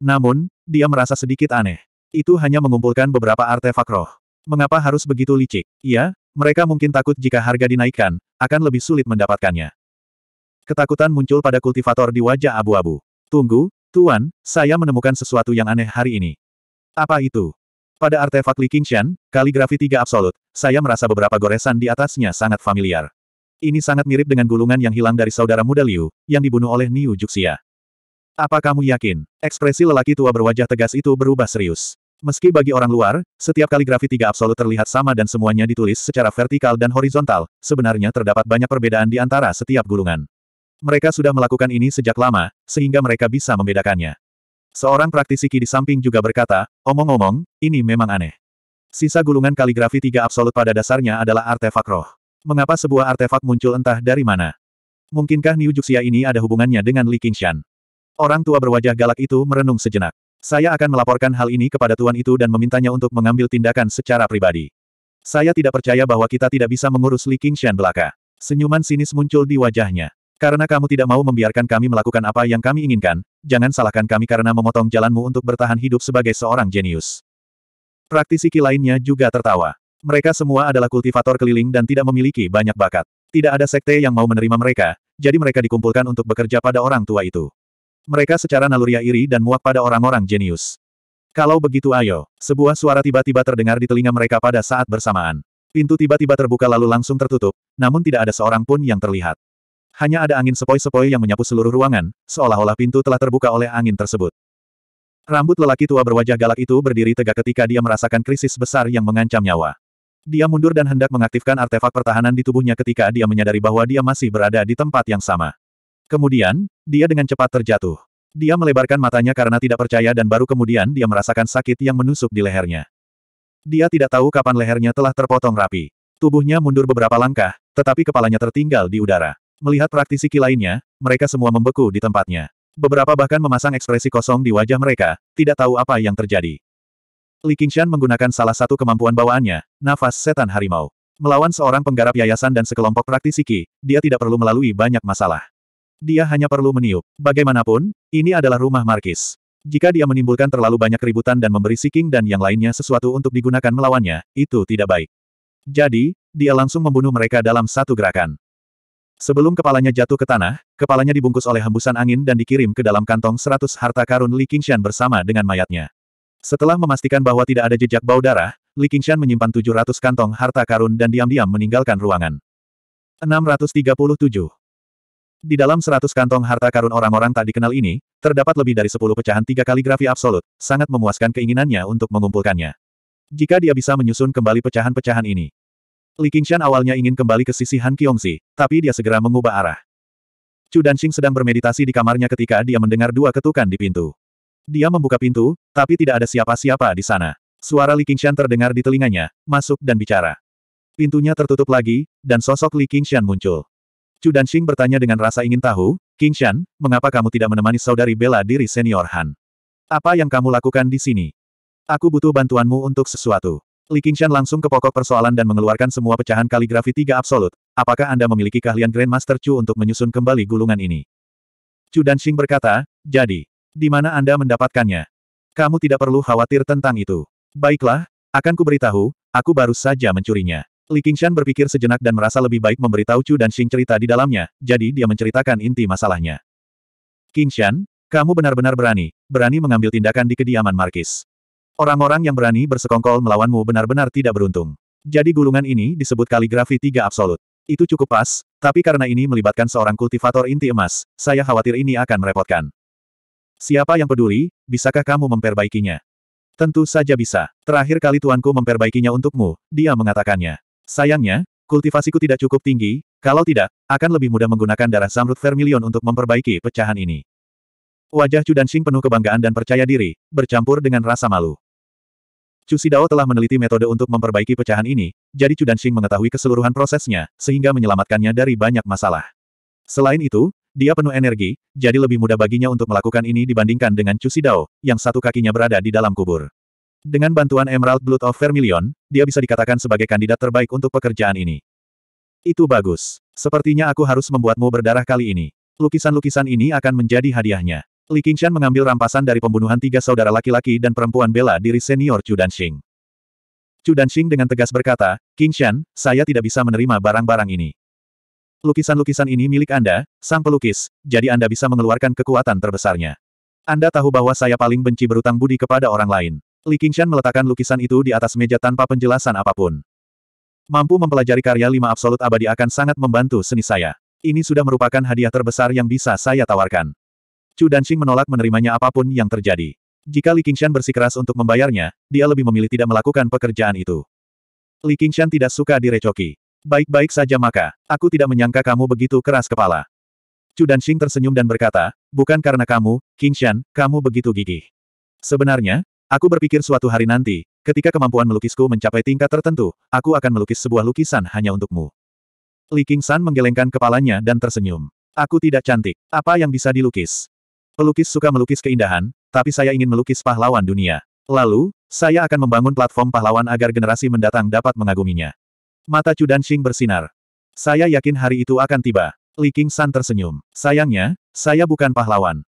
Namun, dia merasa sedikit aneh. Itu hanya mengumpulkan beberapa artefak roh. Mengapa harus begitu licik? Ya, mereka mungkin takut jika harga dinaikkan, akan lebih sulit mendapatkannya. Ketakutan muncul pada kultivator di wajah abu-abu. Tunggu, Tuan, saya menemukan sesuatu yang aneh hari ini. Apa itu? Pada artefak Li Qingshan, kaligrafi tiga absolut, saya merasa beberapa goresan di atasnya sangat familiar. Ini sangat mirip dengan gulungan yang hilang dari saudara muda Liu, yang dibunuh oleh Niu Juxia. Apa kamu yakin? Ekspresi lelaki tua berwajah tegas itu berubah serius. Meski bagi orang luar, setiap kaligrafi tiga absolut terlihat sama dan semuanya ditulis secara vertikal dan horizontal, sebenarnya terdapat banyak perbedaan di antara setiap gulungan. Mereka sudah melakukan ini sejak lama, sehingga mereka bisa membedakannya. Seorang praktisi Ki di samping juga berkata, omong-omong, ini memang aneh. Sisa gulungan kaligrafi tiga absolut pada dasarnya adalah artefak roh. Mengapa sebuah artefak muncul entah dari mana? Mungkinkah Niu Juxia ini ada hubungannya dengan Li Qingshan? Orang tua berwajah galak itu merenung sejenak. Saya akan melaporkan hal ini kepada tuan itu dan memintanya untuk mengambil tindakan secara pribadi. Saya tidak percaya bahwa kita tidak bisa mengurus Li Qingshan belaka. Senyuman sinis muncul di wajahnya. Karena kamu tidak mau membiarkan kami melakukan apa yang kami inginkan, jangan salahkan kami karena memotong jalanmu untuk bertahan hidup sebagai seorang jenius. Praktisi Ki lainnya juga tertawa. Mereka semua adalah kultivator keliling dan tidak memiliki banyak bakat. Tidak ada sekte yang mau menerima mereka, jadi mereka dikumpulkan untuk bekerja pada orang tua itu. Mereka secara naluriah iri dan muak pada orang-orang jenius. Kalau begitu ayo, sebuah suara tiba-tiba terdengar di telinga mereka pada saat bersamaan. Pintu tiba-tiba terbuka lalu langsung tertutup, namun tidak ada seorang pun yang terlihat. Hanya ada angin sepoi-sepoi yang menyapu seluruh ruangan, seolah-olah pintu telah terbuka oleh angin tersebut. Rambut lelaki tua berwajah galak itu berdiri tegak ketika dia merasakan krisis besar yang mengancam nyawa. Dia mundur dan hendak mengaktifkan artefak pertahanan di tubuhnya ketika dia menyadari bahwa dia masih berada di tempat yang sama. Kemudian, dia dengan cepat terjatuh. Dia melebarkan matanya karena tidak percaya dan baru kemudian dia merasakan sakit yang menusuk di lehernya. Dia tidak tahu kapan lehernya telah terpotong rapi. Tubuhnya mundur beberapa langkah, tetapi kepalanya tertinggal di udara. Melihat praktisi Ki lainnya, mereka semua membeku di tempatnya. Beberapa bahkan memasang ekspresi kosong di wajah mereka, tidak tahu apa yang terjadi. Li Qingshan menggunakan salah satu kemampuan bawaannya, nafas setan harimau. Melawan seorang penggarap yayasan dan sekelompok praktisi Ki, dia tidak perlu melalui banyak masalah. Dia hanya perlu meniup. Bagaimanapun, ini adalah rumah Markis. Jika dia menimbulkan terlalu banyak keributan dan memberi Si King dan yang lainnya sesuatu untuk digunakan melawannya, itu tidak baik. Jadi, dia langsung membunuh mereka dalam satu gerakan. Sebelum kepalanya jatuh ke tanah, kepalanya dibungkus oleh hembusan angin dan dikirim ke dalam kantong seratus harta karun Li Qingshan bersama dengan mayatnya. Setelah memastikan bahwa tidak ada jejak bau darah, Li Qingshan menyimpan 700 kantong harta karun dan diam-diam meninggalkan ruangan. 637. Di dalam 100 kantong harta karun orang-orang tak dikenal ini, terdapat lebih dari 10 pecahan tiga kaligrafi absolut, sangat memuaskan keinginannya untuk mengumpulkannya. Jika dia bisa menyusun kembali pecahan-pecahan ini, Li Qingshan awalnya ingin kembali ke sisi Han Kiongzi, tapi dia segera mengubah arah. Chu Danxing sedang bermeditasi di kamarnya ketika dia mendengar dua ketukan di pintu. Dia membuka pintu, tapi tidak ada siapa-siapa di sana. Suara Li Qingshan terdengar di telinganya, masuk dan bicara. Pintunya tertutup lagi, dan sosok Li Qingshan muncul. Chu Danxing bertanya dengan rasa ingin tahu, Qingshan, mengapa kamu tidak menemani saudari bela diri senior Han? Apa yang kamu lakukan di sini? Aku butuh bantuanmu untuk sesuatu. Li Qingshan langsung ke pokok persoalan dan mengeluarkan semua pecahan kaligrafi tiga absolut. Apakah Anda memiliki keahlian Grandmaster Chu untuk menyusun kembali gulungan ini? Chu Danxing berkata, jadi, di mana Anda mendapatkannya? Kamu tidak perlu khawatir tentang itu. Baiklah, akan kuberitahu, aku baru saja mencurinya. Li Qingshan berpikir sejenak dan merasa lebih baik memberitahu Chu Danxing cerita di dalamnya, jadi dia menceritakan inti masalahnya. Qingshan, kamu benar-benar berani, berani mengambil tindakan di kediaman Markis. Orang-orang yang berani bersekongkol melawanmu benar-benar tidak beruntung. Jadi gulungan ini disebut kaligrafi tiga absolut. Itu cukup pas, tapi karena ini melibatkan seorang kultivator inti emas, saya khawatir ini akan merepotkan. Siapa yang peduli, bisakah kamu memperbaikinya? Tentu saja bisa. Terakhir kali tuanku memperbaikinya untukmu, dia mengatakannya. Sayangnya, kultivasiku tidak cukup tinggi, kalau tidak, akan lebih mudah menggunakan darah zamrud vermilion untuk memperbaiki pecahan ini. Wajah Chu Dansing penuh kebanggaan dan percaya diri, bercampur dengan rasa malu. Chu Sidao telah meneliti metode untuk memperbaiki pecahan ini, jadi Chu Danxing mengetahui keseluruhan prosesnya, sehingga menyelamatkannya dari banyak masalah. Selain itu, dia penuh energi, jadi lebih mudah baginya untuk melakukan ini dibandingkan dengan Chu Sidao, yang satu kakinya berada di dalam kubur. Dengan bantuan Emerald Blood of Vermilion, dia bisa dikatakan sebagai kandidat terbaik untuk pekerjaan ini. Itu bagus. Sepertinya aku harus membuatmu berdarah kali ini. Lukisan-lukisan ini akan menjadi hadiahnya. Li Qingshan mengambil rampasan dari pembunuhan tiga saudara laki-laki dan perempuan bela diri senior Chu Danxing. Chu Danxing dengan tegas berkata, Qingshan, saya tidak bisa menerima barang-barang ini. Lukisan-lukisan ini milik Anda, sang pelukis, jadi Anda bisa mengeluarkan kekuatan terbesarnya. Anda tahu bahwa saya paling benci berutang budi kepada orang lain. Li Qingshan meletakkan lukisan itu di atas meja tanpa penjelasan apapun. Mampu mempelajari karya lima absolut abadi akan sangat membantu seni saya. Ini sudah merupakan hadiah terbesar yang bisa saya tawarkan. Chu Danxing menolak menerimanya apapun yang terjadi. Jika Li Qingshan bersikeras untuk membayarnya, dia lebih memilih tidak melakukan pekerjaan itu. Li Qingshan tidak suka direcoki. Baik-baik saja maka, aku tidak menyangka kamu begitu keras kepala. Chu Danxing tersenyum dan berkata, bukan karena kamu, Qingshan, kamu begitu gigih. Sebenarnya, aku berpikir suatu hari nanti, ketika kemampuan melukisku mencapai tingkat tertentu, aku akan melukis sebuah lukisan hanya untukmu. Li Qingshan menggelengkan kepalanya dan tersenyum. Aku tidak cantik. Apa yang bisa dilukis? Pelukis suka melukis keindahan, tapi saya ingin melukis pahlawan dunia. Lalu, saya akan membangun platform pahlawan agar generasi mendatang dapat mengaguminya. Mata Chu Danxing bersinar. Saya yakin hari itu akan tiba. Li Qingshan tersenyum. Sayangnya, saya bukan pahlawan.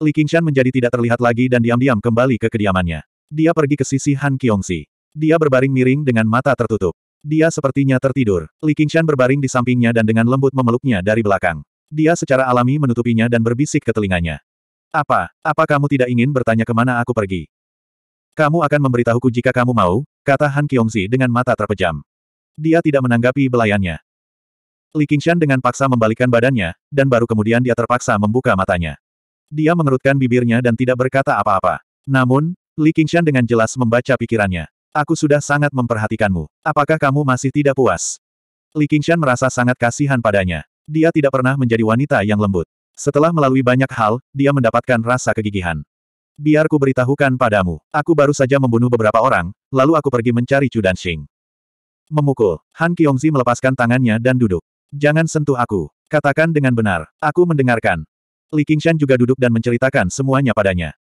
Li Qingshan menjadi tidak terlihat lagi dan diam-diam kembali ke kediamannya. Dia pergi ke sisi Han Qiongxi. Dia berbaring miring dengan mata tertutup. Dia sepertinya tertidur. Li Qingshan berbaring di sampingnya dan dengan lembut memeluknya dari belakang. Dia secara alami menutupinya dan berbisik ke telinganya. Apa, apa kamu tidak ingin bertanya kemana aku pergi? Kamu akan memberitahuku jika kamu mau, kata Han Kiongzi dengan mata terpejam. Dia tidak menanggapi belayannya. Li Qingshan dengan paksa membalikkan badannya, dan baru kemudian dia terpaksa membuka matanya. Dia mengerutkan bibirnya dan tidak berkata apa-apa. Namun, Li Qingshan dengan jelas membaca pikirannya. Aku sudah sangat memperhatikanmu. Apakah kamu masih tidak puas? Li Qingshan merasa sangat kasihan padanya. Dia tidak pernah menjadi wanita yang lembut. Setelah melalui banyak hal, dia mendapatkan rasa kegigihan. Biar ku beritahukan padamu, aku baru saja membunuh beberapa orang, lalu aku pergi mencari Chu Danxing. Memukul, Han Kiongzi melepaskan tangannya dan duduk. Jangan sentuh aku. Katakan dengan benar, aku mendengarkan. Li Qingshan juga duduk dan menceritakan semuanya padanya.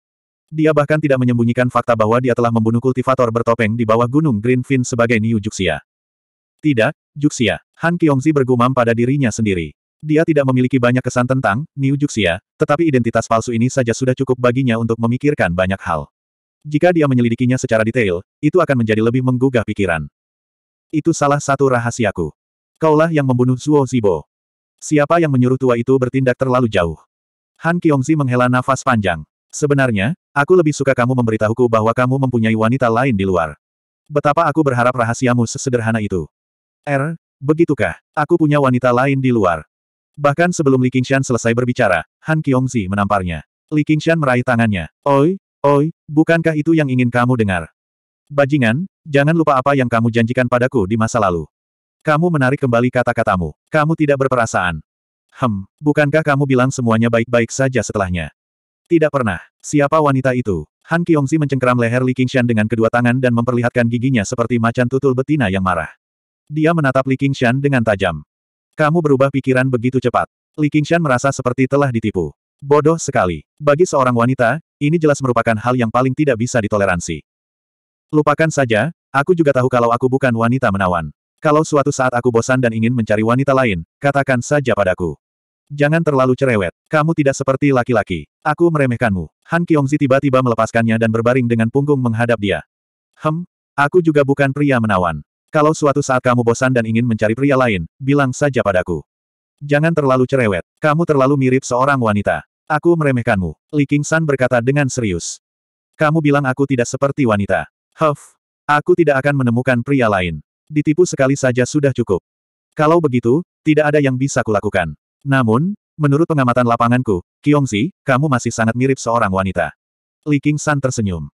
Dia bahkan tidak menyembunyikan fakta bahwa dia telah membunuh kultivator bertopeng di bawah gunung Greenfin sebagai Niu Juxia. Tidak, Juxia. Han Kyongzi bergumam pada dirinya sendiri. Dia tidak memiliki banyak kesan tentang New Juxia, tetapi identitas palsu ini saja sudah cukup baginya untuk memikirkan banyak hal. Jika dia menyelidikinya secara detail, itu akan menjadi lebih menggugah pikiran. Itu salah satu rahasiaku. Kaulah yang membunuh Zuo Zibo. Siapa yang menyuruh tua itu bertindak terlalu jauh? Han Kyongzi menghela nafas panjang. Sebenarnya, aku lebih suka kamu memberitahuku bahwa kamu mempunyai wanita lain di luar. Betapa aku berharap rahasiamu sesederhana itu. Er, begitukah? Aku punya wanita lain di luar. Bahkan sebelum Li Qingshan selesai berbicara, Han Qiongzi menamparnya. Li Qingshan meraih tangannya. Oi, oi, bukankah itu yang ingin kamu dengar? Bajingan, jangan lupa apa yang kamu janjikan padaku di masa lalu. Kamu menarik kembali kata-katamu. Kamu tidak berperasaan. Hem, bukankah kamu bilang semuanya baik-baik saja setelahnya? Tidak pernah. Siapa wanita itu? Han Kiongzi mencengkeram leher Li Qingshan dengan kedua tangan dan memperlihatkan giginya seperti macan tutul betina yang marah. Dia menatap Li Qingshan dengan tajam. Kamu berubah pikiran begitu cepat. Li Qingshan merasa seperti telah ditipu. Bodoh sekali. Bagi seorang wanita, ini jelas merupakan hal yang paling tidak bisa ditoleransi. Lupakan saja, aku juga tahu kalau aku bukan wanita menawan. Kalau suatu saat aku bosan dan ingin mencari wanita lain, katakan saja padaku. Jangan terlalu cerewet. Kamu tidak seperti laki-laki. Aku meremehkanmu. Han Kiongzi tiba-tiba melepaskannya dan berbaring dengan punggung menghadap dia. Hem, aku juga bukan pria menawan. Kalau suatu saat kamu bosan dan ingin mencari pria lain, bilang saja padaku. Jangan terlalu cerewet, kamu terlalu mirip seorang wanita. Aku meremehkanmu, Li San berkata dengan serius. Kamu bilang aku tidak seperti wanita. Huff, aku tidak akan menemukan pria lain. Ditipu sekali saja sudah cukup. Kalau begitu, tidak ada yang bisa kulakukan. Namun, menurut pengamatan lapanganku, Kiongzi, kamu masih sangat mirip seorang wanita. Li San tersenyum.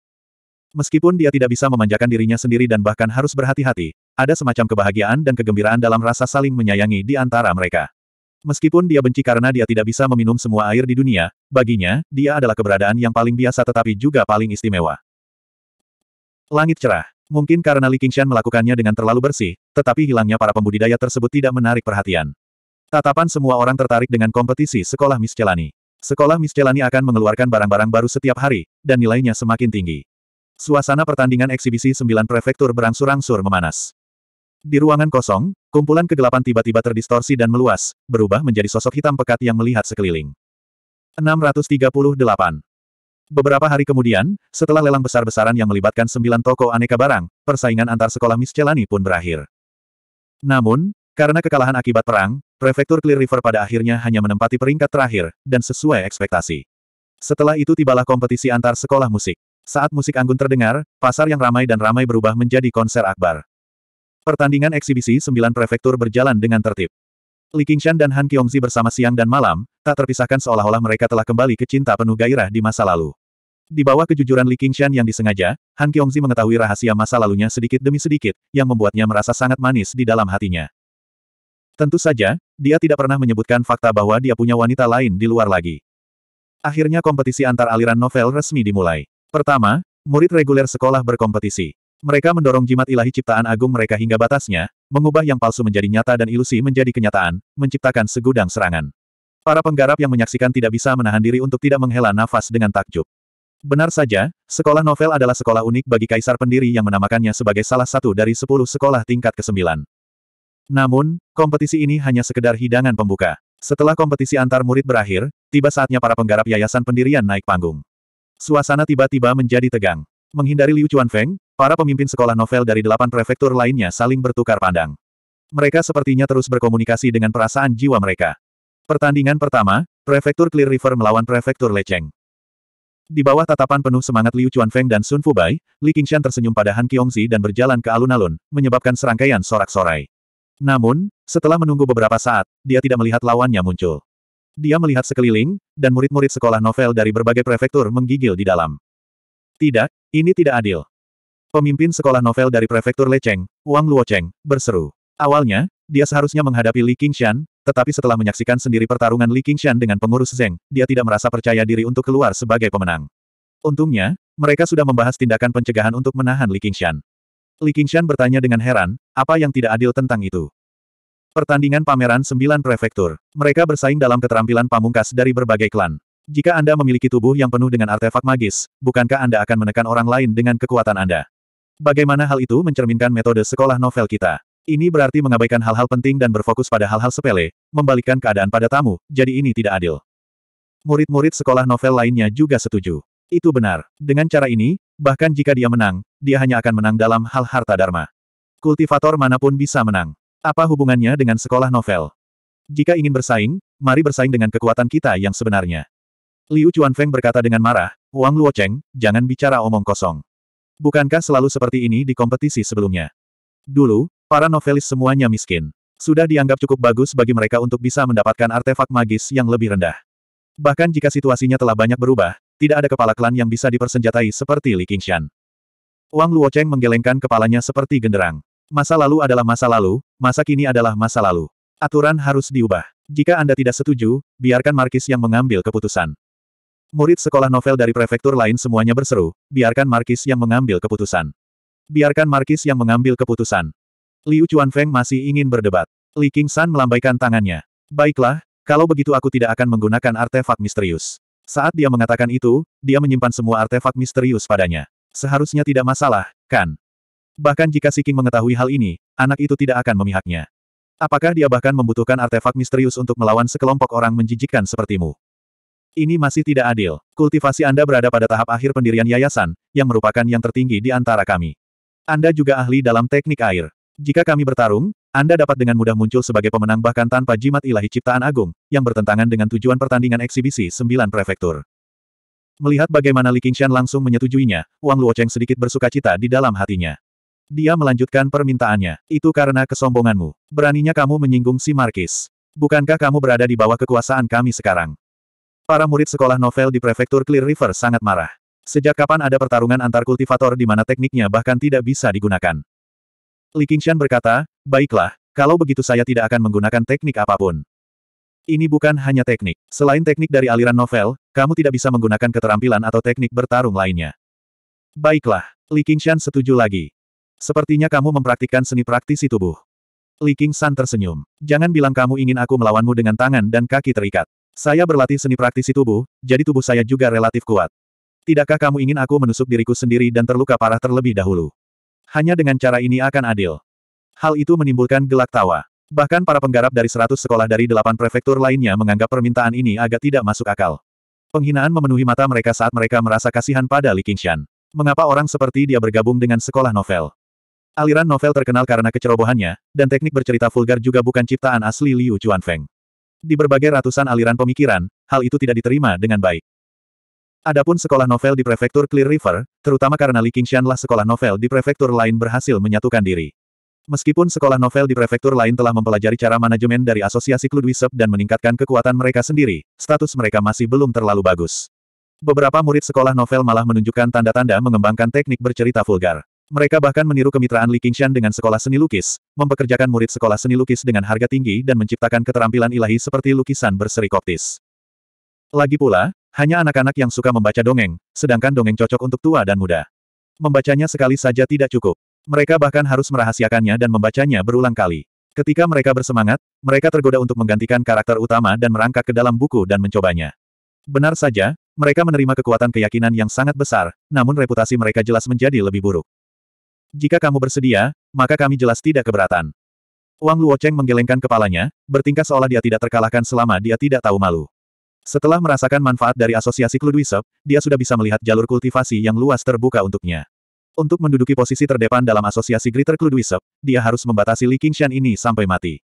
Meskipun dia tidak bisa memanjakan dirinya sendiri dan bahkan harus berhati-hati, ada semacam kebahagiaan dan kegembiraan dalam rasa saling menyayangi di antara mereka. Meskipun dia benci karena dia tidak bisa meminum semua air di dunia, baginya, dia adalah keberadaan yang paling biasa tetapi juga paling istimewa. Langit cerah. Mungkin karena Li Qingshan melakukannya dengan terlalu bersih, tetapi hilangnya para pembudidaya tersebut tidak menarik perhatian. Tatapan semua orang tertarik dengan kompetisi sekolah Miscelani. Sekolah Miscelani akan mengeluarkan barang-barang baru setiap hari, dan nilainya semakin tinggi. Suasana pertandingan eksibisi sembilan prefektur berangsur-angsur memanas. Di ruangan kosong, kumpulan kegelapan tiba-tiba terdistorsi dan meluas, berubah menjadi sosok hitam pekat yang melihat sekeliling. 638. Beberapa hari kemudian, setelah lelang besar-besaran yang melibatkan sembilan toko aneka barang, persaingan antar sekolah Celani pun berakhir. Namun, karena kekalahan akibat perang, Prefektur Clear River pada akhirnya hanya menempati peringkat terakhir, dan sesuai ekspektasi. Setelah itu tibalah kompetisi antar sekolah musik. Saat musik anggun terdengar, pasar yang ramai dan ramai berubah menjadi konser akbar. Pertandingan eksibisi sembilan prefektur berjalan dengan tertib. Li Qingshan dan Han Qiongzi bersama siang dan malam, tak terpisahkan seolah-olah mereka telah kembali ke cinta penuh gairah di masa lalu. Di bawah kejujuran Li Qingshan yang disengaja, Han Qiongzi mengetahui rahasia masa lalunya sedikit demi sedikit, yang membuatnya merasa sangat manis di dalam hatinya. Tentu saja, dia tidak pernah menyebutkan fakta bahwa dia punya wanita lain di luar lagi. Akhirnya kompetisi antar aliran novel resmi dimulai. Pertama, murid reguler sekolah berkompetisi. Mereka mendorong jimat ilahi ciptaan agung mereka hingga batasnya, mengubah yang palsu menjadi nyata dan ilusi menjadi kenyataan, menciptakan segudang serangan. Para penggarap yang menyaksikan tidak bisa menahan diri untuk tidak menghela nafas dengan takjub. Benar saja, sekolah novel adalah sekolah unik bagi kaisar pendiri yang menamakannya sebagai salah satu dari sepuluh sekolah tingkat ke-9. Namun, kompetisi ini hanya sekedar hidangan pembuka. Setelah kompetisi antar murid berakhir, tiba saatnya para penggarap yayasan pendirian naik panggung. Suasana tiba-tiba menjadi tegang. Menghindari Liu Chuanfeng, para pemimpin sekolah novel dari delapan prefektur lainnya saling bertukar pandang. Mereka sepertinya terus berkomunikasi dengan perasaan jiwa mereka. Pertandingan pertama, Prefektur Clear River melawan Prefektur Lecheng. Di bawah tatapan penuh semangat Liu Chuanfeng dan Sun Fubai, Li Qingshan tersenyum pada Han Qiongzi dan berjalan ke alun-alun, menyebabkan serangkaian sorak-sorai. Namun, setelah menunggu beberapa saat, dia tidak melihat lawannya muncul. Dia melihat sekeliling, dan murid-murid sekolah novel dari berbagai prefektur menggigil di dalam. Tidak, ini tidak adil. Pemimpin sekolah novel dari prefektur Lecheng, Wang Luocheng, berseru. Awalnya, dia seharusnya menghadapi Li Qingshan, tetapi setelah menyaksikan sendiri pertarungan Li Qingshan dengan pengurus Zeng, dia tidak merasa percaya diri untuk keluar sebagai pemenang. Untungnya, mereka sudah membahas tindakan pencegahan untuk menahan Li Qingshan. Li Qingshan bertanya dengan heran, apa yang tidak adil tentang itu? Pertandingan pameran sembilan prefektur. Mereka bersaing dalam keterampilan pamungkas dari berbagai klan. Jika Anda memiliki tubuh yang penuh dengan artefak magis, bukankah Anda akan menekan orang lain dengan kekuatan Anda? Bagaimana hal itu mencerminkan metode sekolah novel kita? Ini berarti mengabaikan hal-hal penting dan berfokus pada hal-hal sepele, membalikkan keadaan pada tamu, jadi ini tidak adil. Murid-murid sekolah novel lainnya juga setuju. Itu benar. Dengan cara ini, bahkan jika dia menang, dia hanya akan menang dalam hal harta dharma. Kultivator manapun bisa menang. Apa hubungannya dengan sekolah novel? Jika ingin bersaing, mari bersaing dengan kekuatan kita yang sebenarnya. Liu Chuanfeng berkata dengan marah, Wang Luocheng, jangan bicara omong kosong. Bukankah selalu seperti ini di kompetisi sebelumnya? Dulu, para novelis semuanya miskin. Sudah dianggap cukup bagus bagi mereka untuk bisa mendapatkan artefak magis yang lebih rendah. Bahkan jika situasinya telah banyak berubah, tidak ada kepala klan yang bisa dipersenjatai seperti Li Qingshan. Wang Luocheng menggelengkan kepalanya seperti genderang. Masa lalu adalah masa lalu, masa kini adalah masa lalu. Aturan harus diubah. Jika Anda tidak setuju, biarkan Markis yang mengambil keputusan. Murid sekolah novel dari prefektur lain semuanya berseru, biarkan Markis yang mengambil keputusan. Biarkan Markis yang mengambil keputusan. Liu Chuanfeng masih ingin berdebat. Li San melambaikan tangannya. Baiklah, kalau begitu aku tidak akan menggunakan artefak misterius. Saat dia mengatakan itu, dia menyimpan semua artefak misterius padanya. Seharusnya tidak masalah, kan? Bahkan jika Siking mengetahui hal ini, anak itu tidak akan memihaknya. Apakah dia bahkan membutuhkan artefak misterius untuk melawan sekelompok orang menjijikkan sepertimu? Ini masih tidak adil. Kultivasi Anda berada pada tahap akhir pendirian yayasan, yang merupakan yang tertinggi di antara kami. Anda juga ahli dalam teknik air. Jika kami bertarung, Anda dapat dengan mudah muncul sebagai pemenang bahkan tanpa jimat ilahi ciptaan agung, yang bertentangan dengan tujuan pertandingan eksibisi sembilan prefektur. Melihat bagaimana Li Qingshan langsung menyetujuinya, Wang Luocheng sedikit bersuka cita di dalam hatinya. Dia melanjutkan permintaannya. Itu karena kesombonganmu. Beraninya kamu menyinggung si Markis. Bukankah kamu berada di bawah kekuasaan kami sekarang? Para murid sekolah novel di prefektur Clear River sangat marah. Sejak kapan ada pertarungan antar kultivator di mana tekniknya bahkan tidak bisa digunakan? Li Qingshan berkata, baiklah, kalau begitu saya tidak akan menggunakan teknik apapun. Ini bukan hanya teknik. Selain teknik dari aliran novel, kamu tidak bisa menggunakan keterampilan atau teknik bertarung lainnya. Baiklah, Li Qingshan setuju lagi. Sepertinya kamu mempraktikkan seni praktisi tubuh. Li King San tersenyum. Jangan bilang kamu ingin aku melawanmu dengan tangan dan kaki terikat. Saya berlatih seni praktisi tubuh, jadi tubuh saya juga relatif kuat. Tidakkah kamu ingin aku menusuk diriku sendiri dan terluka parah terlebih dahulu? Hanya dengan cara ini akan adil. Hal itu menimbulkan gelak tawa. Bahkan para penggarap dari seratus sekolah dari delapan prefektur lainnya menganggap permintaan ini agak tidak masuk akal. Penghinaan memenuhi mata mereka saat mereka merasa kasihan pada Li Qingshan. Mengapa orang seperti dia bergabung dengan sekolah novel? Aliran novel terkenal karena kecerobohannya, dan teknik bercerita vulgar juga bukan ciptaan asli Liu Chuanfeng. Di berbagai ratusan aliran pemikiran, hal itu tidak diterima dengan baik. Adapun sekolah novel di prefektur Clear River, terutama karena Li Qingshanlah sekolah novel di prefektur lain berhasil menyatukan diri. Meskipun sekolah novel di prefektur lain telah mempelajari cara manajemen dari asosiasi Kludwisep dan meningkatkan kekuatan mereka sendiri, status mereka masih belum terlalu bagus. Beberapa murid sekolah novel malah menunjukkan tanda-tanda mengembangkan teknik bercerita vulgar. Mereka bahkan meniru kemitraan Li Qingshan dengan sekolah seni lukis, mempekerjakan murid sekolah seni lukis dengan harga tinggi dan menciptakan keterampilan ilahi seperti lukisan berseri koptis. Lagi pula, hanya anak-anak yang suka membaca dongeng, sedangkan dongeng cocok untuk tua dan muda. Membacanya sekali saja tidak cukup. Mereka bahkan harus merahasiakannya dan membacanya berulang kali. Ketika mereka bersemangat, mereka tergoda untuk menggantikan karakter utama dan merangkak ke dalam buku dan mencobanya. Benar saja, mereka menerima kekuatan keyakinan yang sangat besar, namun reputasi mereka jelas menjadi lebih buruk. Jika kamu bersedia, maka kami jelas tidak keberatan. Wang Luocheng menggelengkan kepalanya, bertingkah seolah dia tidak terkalahkan selama dia tidak tahu malu. Setelah merasakan manfaat dari asosiasi Kludwisep, dia sudah bisa melihat jalur kultivasi yang luas terbuka untuknya. Untuk menduduki posisi terdepan dalam asosiasi Greater Kludwisep, dia harus membatasi Li Qingshan ini sampai mati.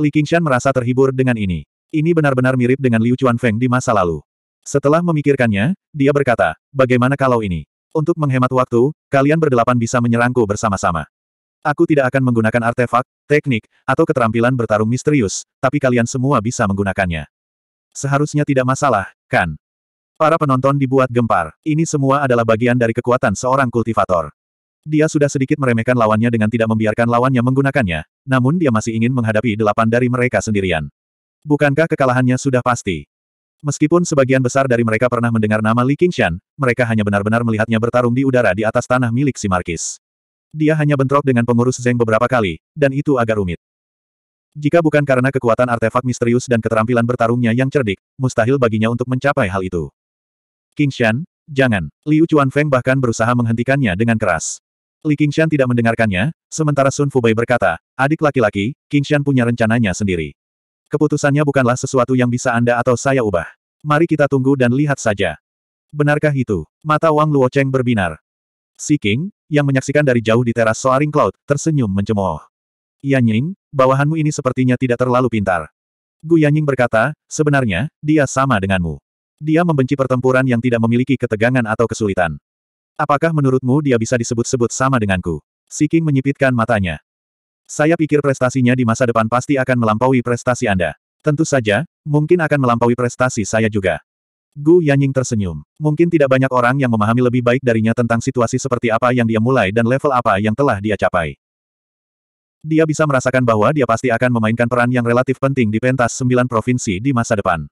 Li Qingshan merasa terhibur dengan ini. Ini benar-benar mirip dengan Liu Chuanfeng di masa lalu. Setelah memikirkannya, dia berkata, bagaimana kalau ini? Untuk menghemat waktu, kalian berdelapan bisa menyerangku bersama-sama. Aku tidak akan menggunakan artefak, teknik, atau keterampilan bertarung misterius, tapi kalian semua bisa menggunakannya. Seharusnya tidak masalah, kan? Para penonton dibuat gempar. Ini semua adalah bagian dari kekuatan seorang kultivator. Dia sudah sedikit meremehkan lawannya dengan tidak membiarkan lawannya menggunakannya, namun dia masih ingin menghadapi delapan dari mereka sendirian. Bukankah kekalahannya sudah pasti? Meskipun sebagian besar dari mereka pernah mendengar nama Li Qingshan, mereka hanya benar-benar melihatnya bertarung di udara di atas tanah milik si Markis. Dia hanya bentrok dengan pengurus Zeng beberapa kali, dan itu agak rumit. Jika bukan karena kekuatan artefak misterius dan keterampilan bertarungnya yang cerdik, mustahil baginya untuk mencapai hal itu. Qingshan, jangan. Liu Chuanfeng bahkan berusaha menghentikannya dengan keras. Li Qingshan tidak mendengarkannya, sementara Sun Fubai berkata, adik laki-laki, Qingshan punya rencananya sendiri. Keputusannya bukanlah sesuatu yang bisa Anda atau saya ubah. Mari kita tunggu dan lihat saja. Benarkah itu? Mata Wang Luoceng berbinar. Si King, yang menyaksikan dari jauh di teras Soaring Cloud, tersenyum mencemooh. Yan Ying, bawahanmu ini sepertinya tidak terlalu pintar. Gu Yan Ying berkata, sebenarnya, dia sama denganmu. Dia membenci pertempuran yang tidak memiliki ketegangan atau kesulitan. Apakah menurutmu dia bisa disebut-sebut sama denganku? Si King menyipitkan matanya. Saya pikir prestasinya di masa depan pasti akan melampaui prestasi Anda. Tentu saja, mungkin akan melampaui prestasi saya juga. Gu Yanying tersenyum. Mungkin tidak banyak orang yang memahami lebih baik darinya tentang situasi seperti apa yang dia mulai dan level apa yang telah dia capai. Dia bisa merasakan bahwa dia pasti akan memainkan peran yang relatif penting di pentas sembilan provinsi di masa depan.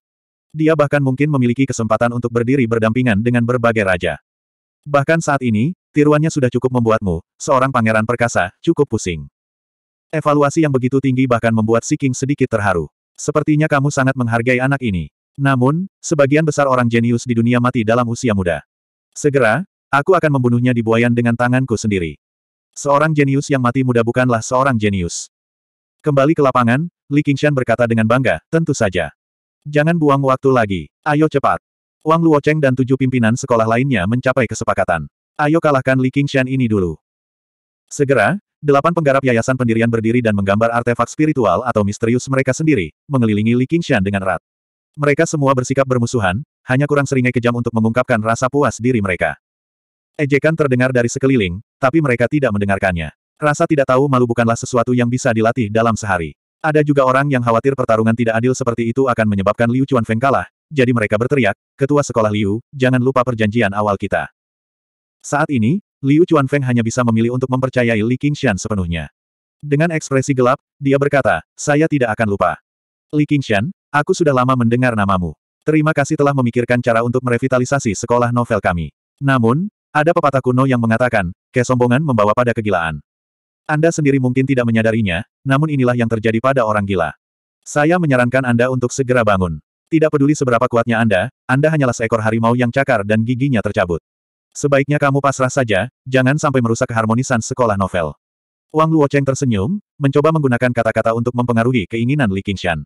Dia bahkan mungkin memiliki kesempatan untuk berdiri berdampingan dengan berbagai raja. Bahkan saat ini, tiruannya sudah cukup membuatmu, seorang pangeran perkasa, cukup pusing. Evaluasi yang begitu tinggi bahkan membuat Si King sedikit terharu. Sepertinya kamu sangat menghargai anak ini. Namun, sebagian besar orang jenius di dunia mati dalam usia muda. Segera, aku akan membunuhnya di buayan dengan tanganku sendiri. Seorang jenius yang mati muda bukanlah seorang jenius. Kembali ke lapangan, Li Qingshan berkata dengan bangga, tentu saja. Jangan buang waktu lagi, ayo cepat. Wang Luocheng dan tujuh pimpinan sekolah lainnya mencapai kesepakatan. Ayo kalahkan Li Qingshan ini dulu. Segera, Delapan penggarap yayasan pendirian berdiri dan menggambar artefak spiritual atau misterius mereka sendiri, mengelilingi Li Qingshan dengan erat. Mereka semua bersikap bermusuhan, hanya kurang seringai kejam untuk mengungkapkan rasa puas diri mereka. Ejekan terdengar dari sekeliling, tapi mereka tidak mendengarkannya. Rasa tidak tahu malu bukanlah sesuatu yang bisa dilatih dalam sehari. Ada juga orang yang khawatir pertarungan tidak adil seperti itu akan menyebabkan Liu Chuan Feng kalah, jadi mereka berteriak, Ketua Sekolah Liu, jangan lupa perjanjian awal kita. Saat ini, Liu Feng hanya bisa memilih untuk mempercayai Li Qingshan sepenuhnya. Dengan ekspresi gelap, dia berkata, saya tidak akan lupa. Li Qingshan, aku sudah lama mendengar namamu. Terima kasih telah memikirkan cara untuk merevitalisasi sekolah novel kami. Namun, ada pepatah kuno yang mengatakan, kesombongan membawa pada kegilaan. Anda sendiri mungkin tidak menyadarinya, namun inilah yang terjadi pada orang gila. Saya menyarankan Anda untuk segera bangun. Tidak peduli seberapa kuatnya Anda, Anda hanyalah seekor harimau yang cakar dan giginya tercabut. Sebaiknya kamu pasrah saja, jangan sampai merusak keharmonisan sekolah novel. Wang Luocheng tersenyum, mencoba menggunakan kata-kata untuk mempengaruhi keinginan Li Qingshan.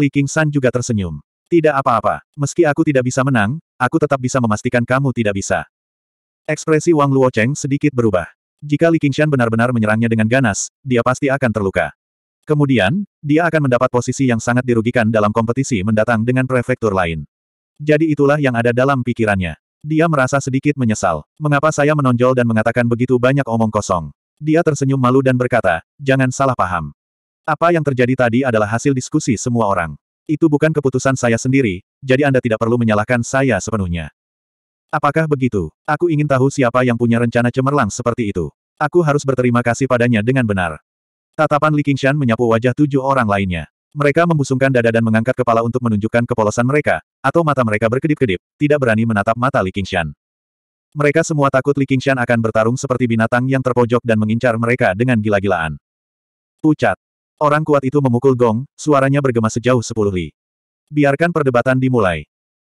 Li Qingshan juga tersenyum. Tidak apa-apa, meski aku tidak bisa menang, aku tetap bisa memastikan kamu tidak bisa. Ekspresi Wang Luocheng sedikit berubah. Jika Li Qingshan benar-benar menyerangnya dengan ganas, dia pasti akan terluka. Kemudian, dia akan mendapat posisi yang sangat dirugikan dalam kompetisi mendatang dengan prefektur lain. Jadi itulah yang ada dalam pikirannya. Dia merasa sedikit menyesal. Mengapa saya menonjol dan mengatakan begitu banyak omong kosong? Dia tersenyum malu dan berkata, jangan salah paham. Apa yang terjadi tadi adalah hasil diskusi semua orang. Itu bukan keputusan saya sendiri, jadi Anda tidak perlu menyalahkan saya sepenuhnya. Apakah begitu? Aku ingin tahu siapa yang punya rencana cemerlang seperti itu. Aku harus berterima kasih padanya dengan benar. Tatapan Li Qingshan menyapu wajah tujuh orang lainnya. Mereka membusungkan dada dan mengangkat kepala untuk menunjukkan kepolosan mereka, atau mata mereka berkedip-kedip, tidak berani menatap mata Li Qingshan. Mereka semua takut Li Qingshan akan bertarung seperti binatang yang terpojok dan mengincar mereka dengan gila-gilaan. Pucat. Orang kuat itu memukul gong, suaranya bergema sejauh sepuluh li. Biarkan perdebatan dimulai.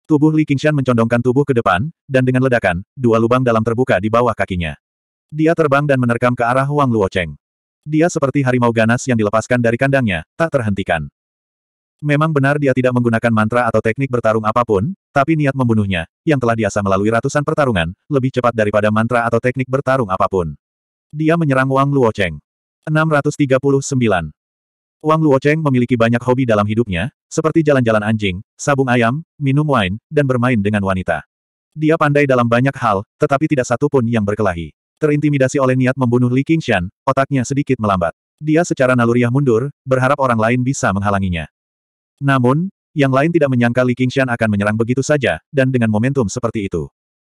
Tubuh Li Qingshan mencondongkan tubuh ke depan, dan dengan ledakan, dua lubang dalam terbuka di bawah kakinya. Dia terbang dan menerkam ke arah Wang Luocheng. Dia seperti harimau ganas yang dilepaskan dari kandangnya, tak terhentikan. Memang benar dia tidak menggunakan mantra atau teknik bertarung apapun, tapi niat membunuhnya, yang telah diasah melalui ratusan pertarungan, lebih cepat daripada mantra atau teknik bertarung apapun. Dia menyerang Wang Luocheng. 639. Wang Luocheng memiliki banyak hobi dalam hidupnya, seperti jalan-jalan anjing, sabung ayam, minum wine, dan bermain dengan wanita. Dia pandai dalam banyak hal, tetapi tidak satu pun yang berkelahi. Terintimidasi oleh niat membunuh Li Qingshan, otaknya sedikit melambat. Dia secara naluriah mundur, berharap orang lain bisa menghalanginya. Namun, yang lain tidak menyangka Li Qingshan akan menyerang begitu saja, dan dengan momentum seperti itu.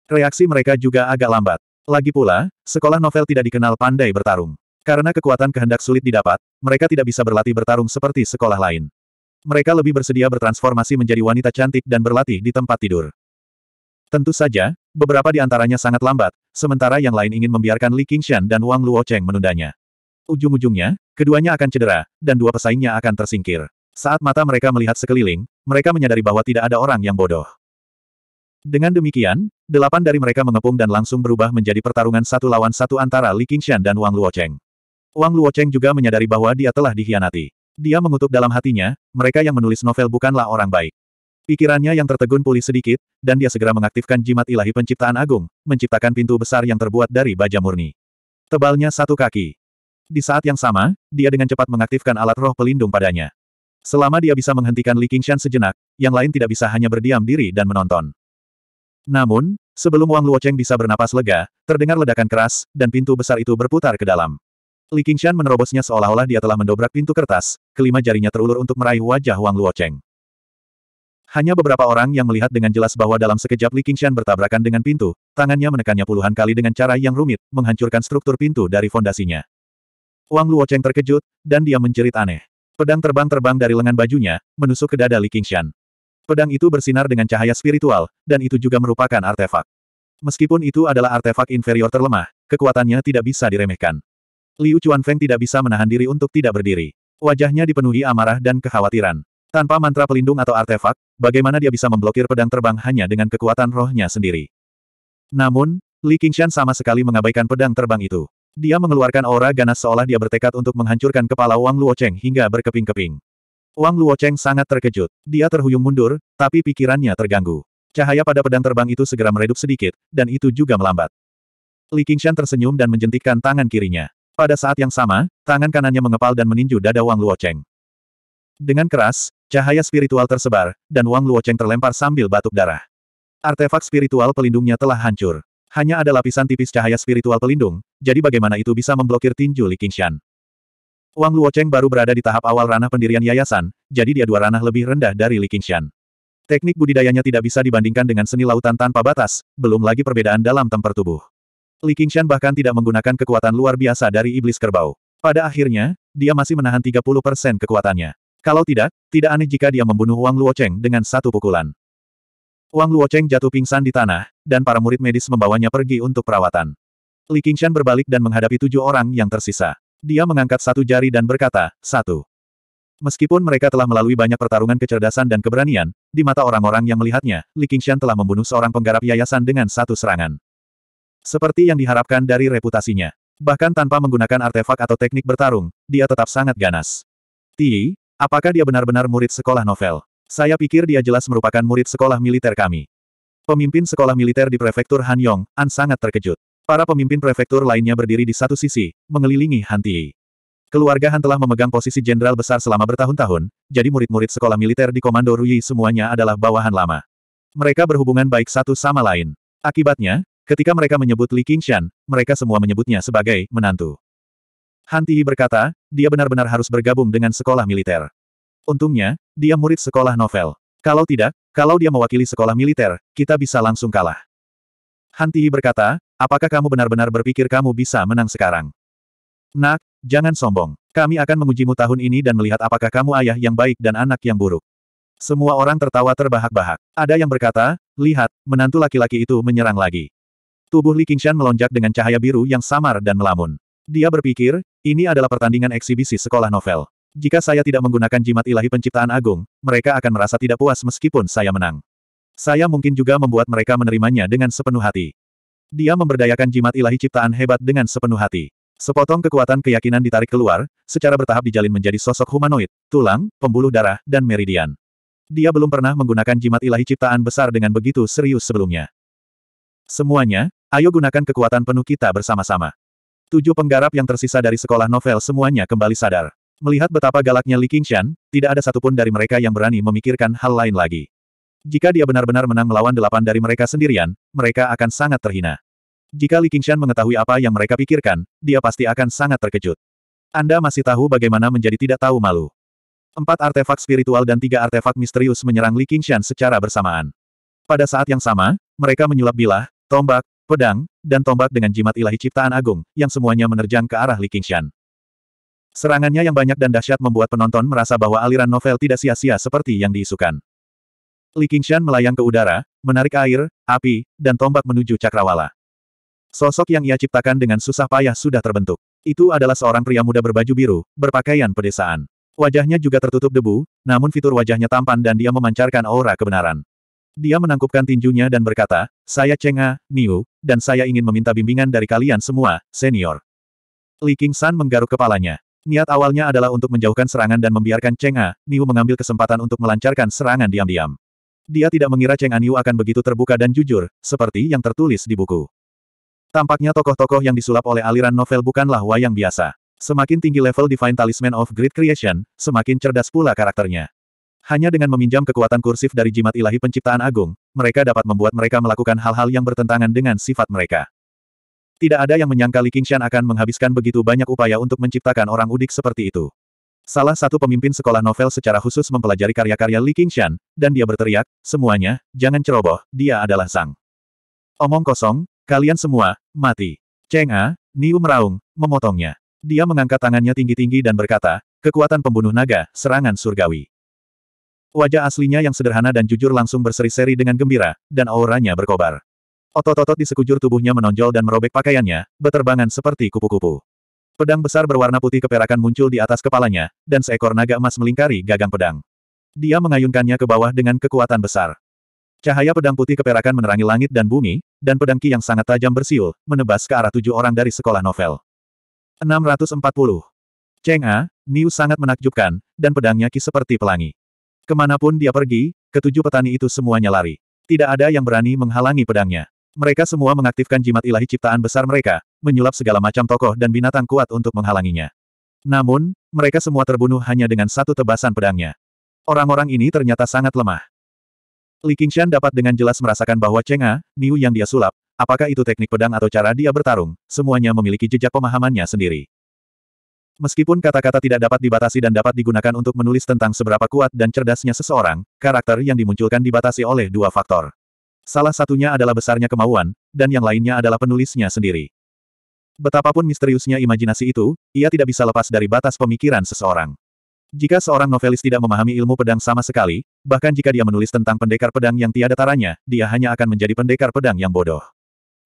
Reaksi mereka juga agak lambat. Lagi pula, sekolah novel tidak dikenal pandai bertarung. Karena kekuatan kehendak sulit didapat, mereka tidak bisa berlatih bertarung seperti sekolah lain. Mereka lebih bersedia bertransformasi menjadi wanita cantik dan berlatih di tempat tidur. Tentu saja, Beberapa di antaranya sangat lambat, sementara yang lain ingin membiarkan Li Qingshan dan Wang Luocheng menundanya. Ujung-ujungnya, keduanya akan cedera, dan dua pesaingnya akan tersingkir. Saat mata mereka melihat sekeliling, mereka menyadari bahwa tidak ada orang yang bodoh. Dengan demikian, delapan dari mereka mengepung dan langsung berubah menjadi pertarungan satu lawan satu antara Li Qingshan dan Wang Luocheng. Wang Luocheng juga menyadari bahwa dia telah dikhianati. Dia mengutuk dalam hatinya, mereka yang menulis novel bukanlah orang baik. Pikirannya yang tertegun pulih sedikit, dan dia segera mengaktifkan jimat ilahi penciptaan agung, menciptakan pintu besar yang terbuat dari baja murni. Tebalnya satu kaki. Di saat yang sama, dia dengan cepat mengaktifkan alat roh pelindung padanya. Selama dia bisa menghentikan Li Qingshan sejenak, yang lain tidak bisa hanya berdiam diri dan menonton. Namun, sebelum Wang Luocheng bisa bernapas lega, terdengar ledakan keras, dan pintu besar itu berputar ke dalam. Li Qingshan menerobosnya seolah-olah dia telah mendobrak pintu kertas, kelima jarinya terulur untuk meraih wajah Wang Luocheng. Hanya beberapa orang yang melihat dengan jelas bahwa dalam sekejap Li Qingshan bertabrakan dengan pintu, tangannya menekannya puluhan kali dengan cara yang rumit, menghancurkan struktur pintu dari fondasinya. Wang Luocheng terkejut, dan dia menjerit aneh. Pedang terbang-terbang dari lengan bajunya, menusuk ke dada Li Qingshan. Pedang itu bersinar dengan cahaya spiritual, dan itu juga merupakan artefak. Meskipun itu adalah artefak inferior terlemah, kekuatannya tidak bisa diremehkan. Liu Chuanfeng tidak bisa menahan diri untuk tidak berdiri. Wajahnya dipenuhi amarah dan kekhawatiran. Tanpa mantra pelindung atau artefak, bagaimana dia bisa memblokir pedang terbang hanya dengan kekuatan rohnya sendiri. Namun, Li Qingshan sama sekali mengabaikan pedang terbang itu. Dia mengeluarkan aura ganas seolah dia bertekad untuk menghancurkan kepala Wang Luocheng hingga berkeping-keping. Wang Luocheng sangat terkejut. Dia terhuyung mundur, tapi pikirannya terganggu. Cahaya pada pedang terbang itu segera meredup sedikit, dan itu juga melambat. Li Qingshan tersenyum dan menjentikkan tangan kirinya. Pada saat yang sama, tangan kanannya mengepal dan meninju dada Wang Luocheng. Dengan keras, Cahaya spiritual tersebar, dan Wang Luocheng terlempar sambil batuk darah. Artefak spiritual pelindungnya telah hancur. Hanya ada lapisan tipis cahaya spiritual pelindung, jadi bagaimana itu bisa memblokir tinju Li Qingshan? Wang Luocheng baru berada di tahap awal ranah pendirian yayasan, jadi dia dua ranah lebih rendah dari Li Qingshan. Teknik budidayanya tidak bisa dibandingkan dengan seni lautan tanpa batas, belum lagi perbedaan dalam temper tubuh. Li Qingshan bahkan tidak menggunakan kekuatan luar biasa dari iblis kerbau. Pada akhirnya, dia masih menahan 30% kekuatannya. Kalau tidak, tidak aneh jika dia membunuh Wang Luoceng dengan satu pukulan. Wang Luoceng jatuh pingsan di tanah, dan para murid medis membawanya pergi untuk perawatan. Li Qingshan berbalik dan menghadapi tujuh orang yang tersisa. Dia mengangkat satu jari dan berkata, satu. Meskipun mereka telah melalui banyak pertarungan kecerdasan dan keberanian, di mata orang-orang yang melihatnya, Li Qingshan telah membunuh seorang penggarap yayasan dengan satu serangan. Seperti yang diharapkan dari reputasinya. Bahkan tanpa menggunakan artefak atau teknik bertarung, dia tetap sangat ganas. Ti, Apakah dia benar-benar murid sekolah novel? Saya pikir dia jelas merupakan murid sekolah militer kami. Pemimpin sekolah militer di prefektur Han Yong An sangat terkejut. Para pemimpin prefektur lainnya berdiri di satu sisi, mengelilingi Han Tii. Keluarga Han telah memegang posisi jenderal besar selama bertahun-tahun, jadi murid-murid sekolah militer di Komando Rui semuanya adalah bawahan lama. Mereka berhubungan baik satu sama lain. Akibatnya, ketika mereka menyebut Li Qingshan, mereka semua menyebutnya sebagai menantu. Han berkata, dia benar-benar harus bergabung dengan sekolah militer. Untungnya, dia murid sekolah novel. Kalau tidak, kalau dia mewakili sekolah militer, kita bisa langsung kalah. Han berkata, apakah kamu benar-benar berpikir kamu bisa menang sekarang? Nak, jangan sombong. Kami akan mengujimu tahun ini dan melihat apakah kamu ayah yang baik dan anak yang buruk. Semua orang tertawa terbahak-bahak. Ada yang berkata, lihat, menantu laki-laki itu menyerang lagi. Tubuh Li Qingshan melonjak dengan cahaya biru yang samar dan melamun. Dia berpikir, ini adalah pertandingan eksibisi sekolah novel. Jika saya tidak menggunakan jimat ilahi penciptaan agung, mereka akan merasa tidak puas meskipun saya menang. Saya mungkin juga membuat mereka menerimanya dengan sepenuh hati. Dia memberdayakan jimat ilahi ciptaan hebat dengan sepenuh hati. Sepotong kekuatan keyakinan ditarik keluar, secara bertahap dijalin menjadi sosok humanoid, tulang, pembuluh darah, dan meridian. Dia belum pernah menggunakan jimat ilahi ciptaan besar dengan begitu serius sebelumnya. Semuanya, ayo gunakan kekuatan penuh kita bersama-sama. Tujuh penggarap yang tersisa dari sekolah novel semuanya kembali sadar. Melihat betapa galaknya Li Qingshan, tidak ada satupun dari mereka yang berani memikirkan hal lain lagi. Jika dia benar-benar menang melawan delapan dari mereka sendirian, mereka akan sangat terhina. Jika Li Qingshan mengetahui apa yang mereka pikirkan, dia pasti akan sangat terkejut. Anda masih tahu bagaimana menjadi tidak tahu malu. Empat artefak spiritual dan tiga artefak misterius menyerang Li Qingshan secara bersamaan. Pada saat yang sama, mereka menyulap bilah, tombak, pedang, dan tombak dengan jimat ilahi ciptaan agung, yang semuanya menerjang ke arah Li Qingshan. Serangannya yang banyak dan dahsyat membuat penonton merasa bahwa aliran novel tidak sia-sia seperti yang diisukan. Li Qingshan melayang ke udara, menarik air, api, dan tombak menuju Cakrawala. Sosok yang ia ciptakan dengan susah payah sudah terbentuk. Itu adalah seorang pria muda berbaju biru, berpakaian pedesaan. Wajahnya juga tertutup debu, namun fitur wajahnya tampan dan dia memancarkan aura kebenaran. Dia menangkupkan tinjunya dan berkata, saya Chenga, Niu, dan saya ingin meminta bimbingan dari kalian semua, senior. Li San menggaruk kepalanya. Niat awalnya adalah untuk menjauhkan serangan dan membiarkan Chenga, Niu mengambil kesempatan untuk melancarkan serangan diam-diam. Dia tidak mengira Chenga Niu akan begitu terbuka dan jujur, seperti yang tertulis di buku. Tampaknya tokoh-tokoh yang disulap oleh aliran novel bukanlah wayang biasa. Semakin tinggi level Divine Talisman of Great Creation, semakin cerdas pula karakternya. Hanya dengan meminjam kekuatan kursif dari jimat ilahi penciptaan agung, mereka dapat membuat mereka melakukan hal-hal yang bertentangan dengan sifat mereka. Tidak ada yang menyangka Li Qingshan akan menghabiskan begitu banyak upaya untuk menciptakan orang udik seperti itu. Salah satu pemimpin sekolah novel secara khusus mempelajari karya-karya Li Qingshan, dan dia berteriak, semuanya, jangan ceroboh, dia adalah sang. Omong kosong, kalian semua, mati. Cheng A, Niu meraung, memotongnya. Dia mengangkat tangannya tinggi-tinggi dan berkata, kekuatan pembunuh naga, serangan surgawi. Wajah aslinya yang sederhana dan jujur langsung berseri-seri dengan gembira, dan auranya berkobar. Otot-otot di sekujur tubuhnya menonjol dan merobek pakaiannya, beterbangan seperti kupu-kupu. Pedang besar berwarna putih keperakan muncul di atas kepalanya, dan seekor naga emas melingkari gagang pedang. Dia mengayunkannya ke bawah dengan kekuatan besar. Cahaya pedang putih keperakan menerangi langit dan bumi, dan pedang ki yang sangat tajam bersiul, menebas ke arah tujuh orang dari sekolah novel. 640. Cheng A, Niu sangat menakjubkan, dan pedangnya ki seperti pelangi. Kemanapun dia pergi, ketujuh petani itu semuanya lari. Tidak ada yang berani menghalangi pedangnya. Mereka semua mengaktifkan jimat ilahi ciptaan besar mereka, menyulap segala macam tokoh dan binatang kuat untuk menghalanginya. Namun, mereka semua terbunuh hanya dengan satu tebasan pedangnya. Orang-orang ini ternyata sangat lemah. Li Qingshan dapat dengan jelas merasakan bahwa Chenga, Niu yang dia sulap, apakah itu teknik pedang atau cara dia bertarung, semuanya memiliki jejak pemahamannya sendiri. Meskipun kata-kata tidak dapat dibatasi dan dapat digunakan untuk menulis tentang seberapa kuat dan cerdasnya seseorang, karakter yang dimunculkan dibatasi oleh dua faktor. Salah satunya adalah besarnya kemauan, dan yang lainnya adalah penulisnya sendiri. Betapapun misteriusnya imajinasi itu, ia tidak bisa lepas dari batas pemikiran seseorang. Jika seorang novelis tidak memahami ilmu pedang sama sekali, bahkan jika dia menulis tentang pendekar pedang yang tiada taranya, dia hanya akan menjadi pendekar pedang yang bodoh.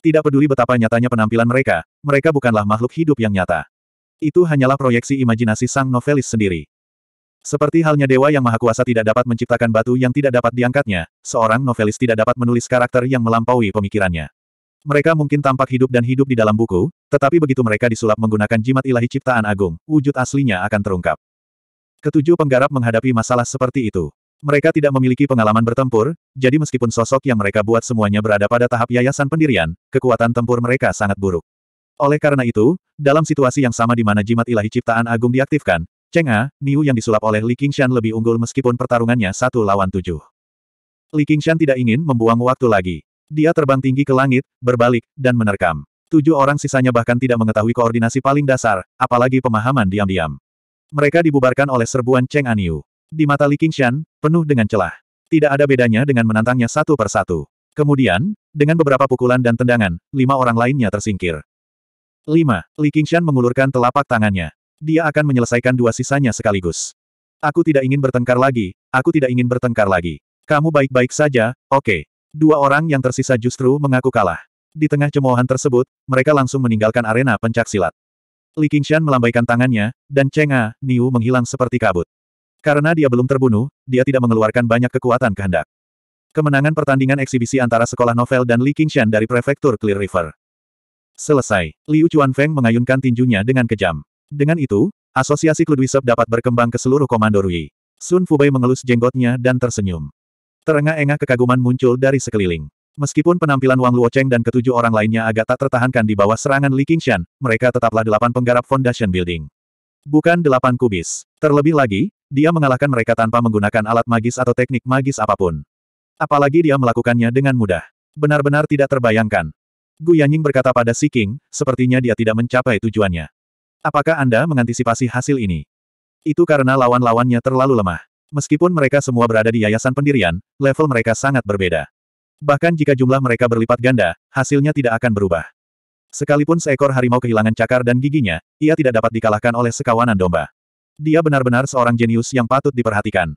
Tidak peduli betapa nyatanya penampilan mereka, mereka bukanlah makhluk hidup yang nyata. Itu hanyalah proyeksi imajinasi sang novelis sendiri. Seperti halnya dewa yang maha kuasa tidak dapat menciptakan batu yang tidak dapat diangkatnya, seorang novelis tidak dapat menulis karakter yang melampaui pemikirannya. Mereka mungkin tampak hidup dan hidup di dalam buku, tetapi begitu mereka disulap menggunakan jimat ilahi ciptaan agung, wujud aslinya akan terungkap. Ketujuh penggarap menghadapi masalah seperti itu. Mereka tidak memiliki pengalaman bertempur, jadi meskipun sosok yang mereka buat semuanya berada pada tahap yayasan pendirian, kekuatan tempur mereka sangat buruk. Oleh karena itu, dalam situasi yang sama di mana jimat ilahi ciptaan agung diaktifkan, Cheng A, Niu yang disulap oleh Li Qingshan lebih unggul meskipun pertarungannya satu lawan tujuh. Li Qingshan tidak ingin membuang waktu lagi. Dia terbang tinggi ke langit, berbalik, dan menerkam. Tujuh orang sisanya bahkan tidak mengetahui koordinasi paling dasar, apalagi pemahaman diam-diam. Mereka dibubarkan oleh serbuan Cheng Aniu. Di mata Li Qingshan, penuh dengan celah. Tidak ada bedanya dengan menantangnya satu persatu. Kemudian, dengan beberapa pukulan dan tendangan, lima orang lainnya tersingkir. 5. Li Qingshan mengulurkan telapak tangannya. Dia akan menyelesaikan dua sisanya sekaligus. Aku tidak ingin bertengkar lagi, aku tidak ingin bertengkar lagi. Kamu baik-baik saja, oke. Okay. Dua orang yang tersisa justru mengaku kalah. Di tengah cemoohan tersebut, mereka langsung meninggalkan arena pencak silat. Li Qingshan melambaikan tangannya, dan Cheng A, Niu menghilang seperti kabut. Karena dia belum terbunuh, dia tidak mengeluarkan banyak kekuatan kehendak. Kemenangan pertandingan eksibisi antara sekolah novel dan Li Qingshan dari prefektur Clear River. Selesai. Liu Feng mengayunkan tinjunya dengan kejam. Dengan itu, asosiasi Kludwisep dapat berkembang ke seluruh komando Rui. Sun Fubei mengelus jenggotnya dan tersenyum. Terengah-engah kekaguman muncul dari sekeliling. Meskipun penampilan Wang Luocheng dan ketujuh orang lainnya agak tak tertahankan di bawah serangan Li Qingshan, mereka tetaplah delapan penggarap Foundation Building. Bukan delapan kubis. Terlebih lagi, dia mengalahkan mereka tanpa menggunakan alat magis atau teknik magis apapun. Apalagi dia melakukannya dengan mudah. Benar-benar tidak terbayangkan. Gu Yanying berkata pada Si King, sepertinya dia tidak mencapai tujuannya. Apakah Anda mengantisipasi hasil ini? Itu karena lawan-lawannya terlalu lemah. Meskipun mereka semua berada di yayasan pendirian, level mereka sangat berbeda. Bahkan jika jumlah mereka berlipat ganda, hasilnya tidak akan berubah. Sekalipun seekor harimau kehilangan cakar dan giginya, ia tidak dapat dikalahkan oleh sekawanan domba. Dia benar-benar seorang jenius yang patut diperhatikan.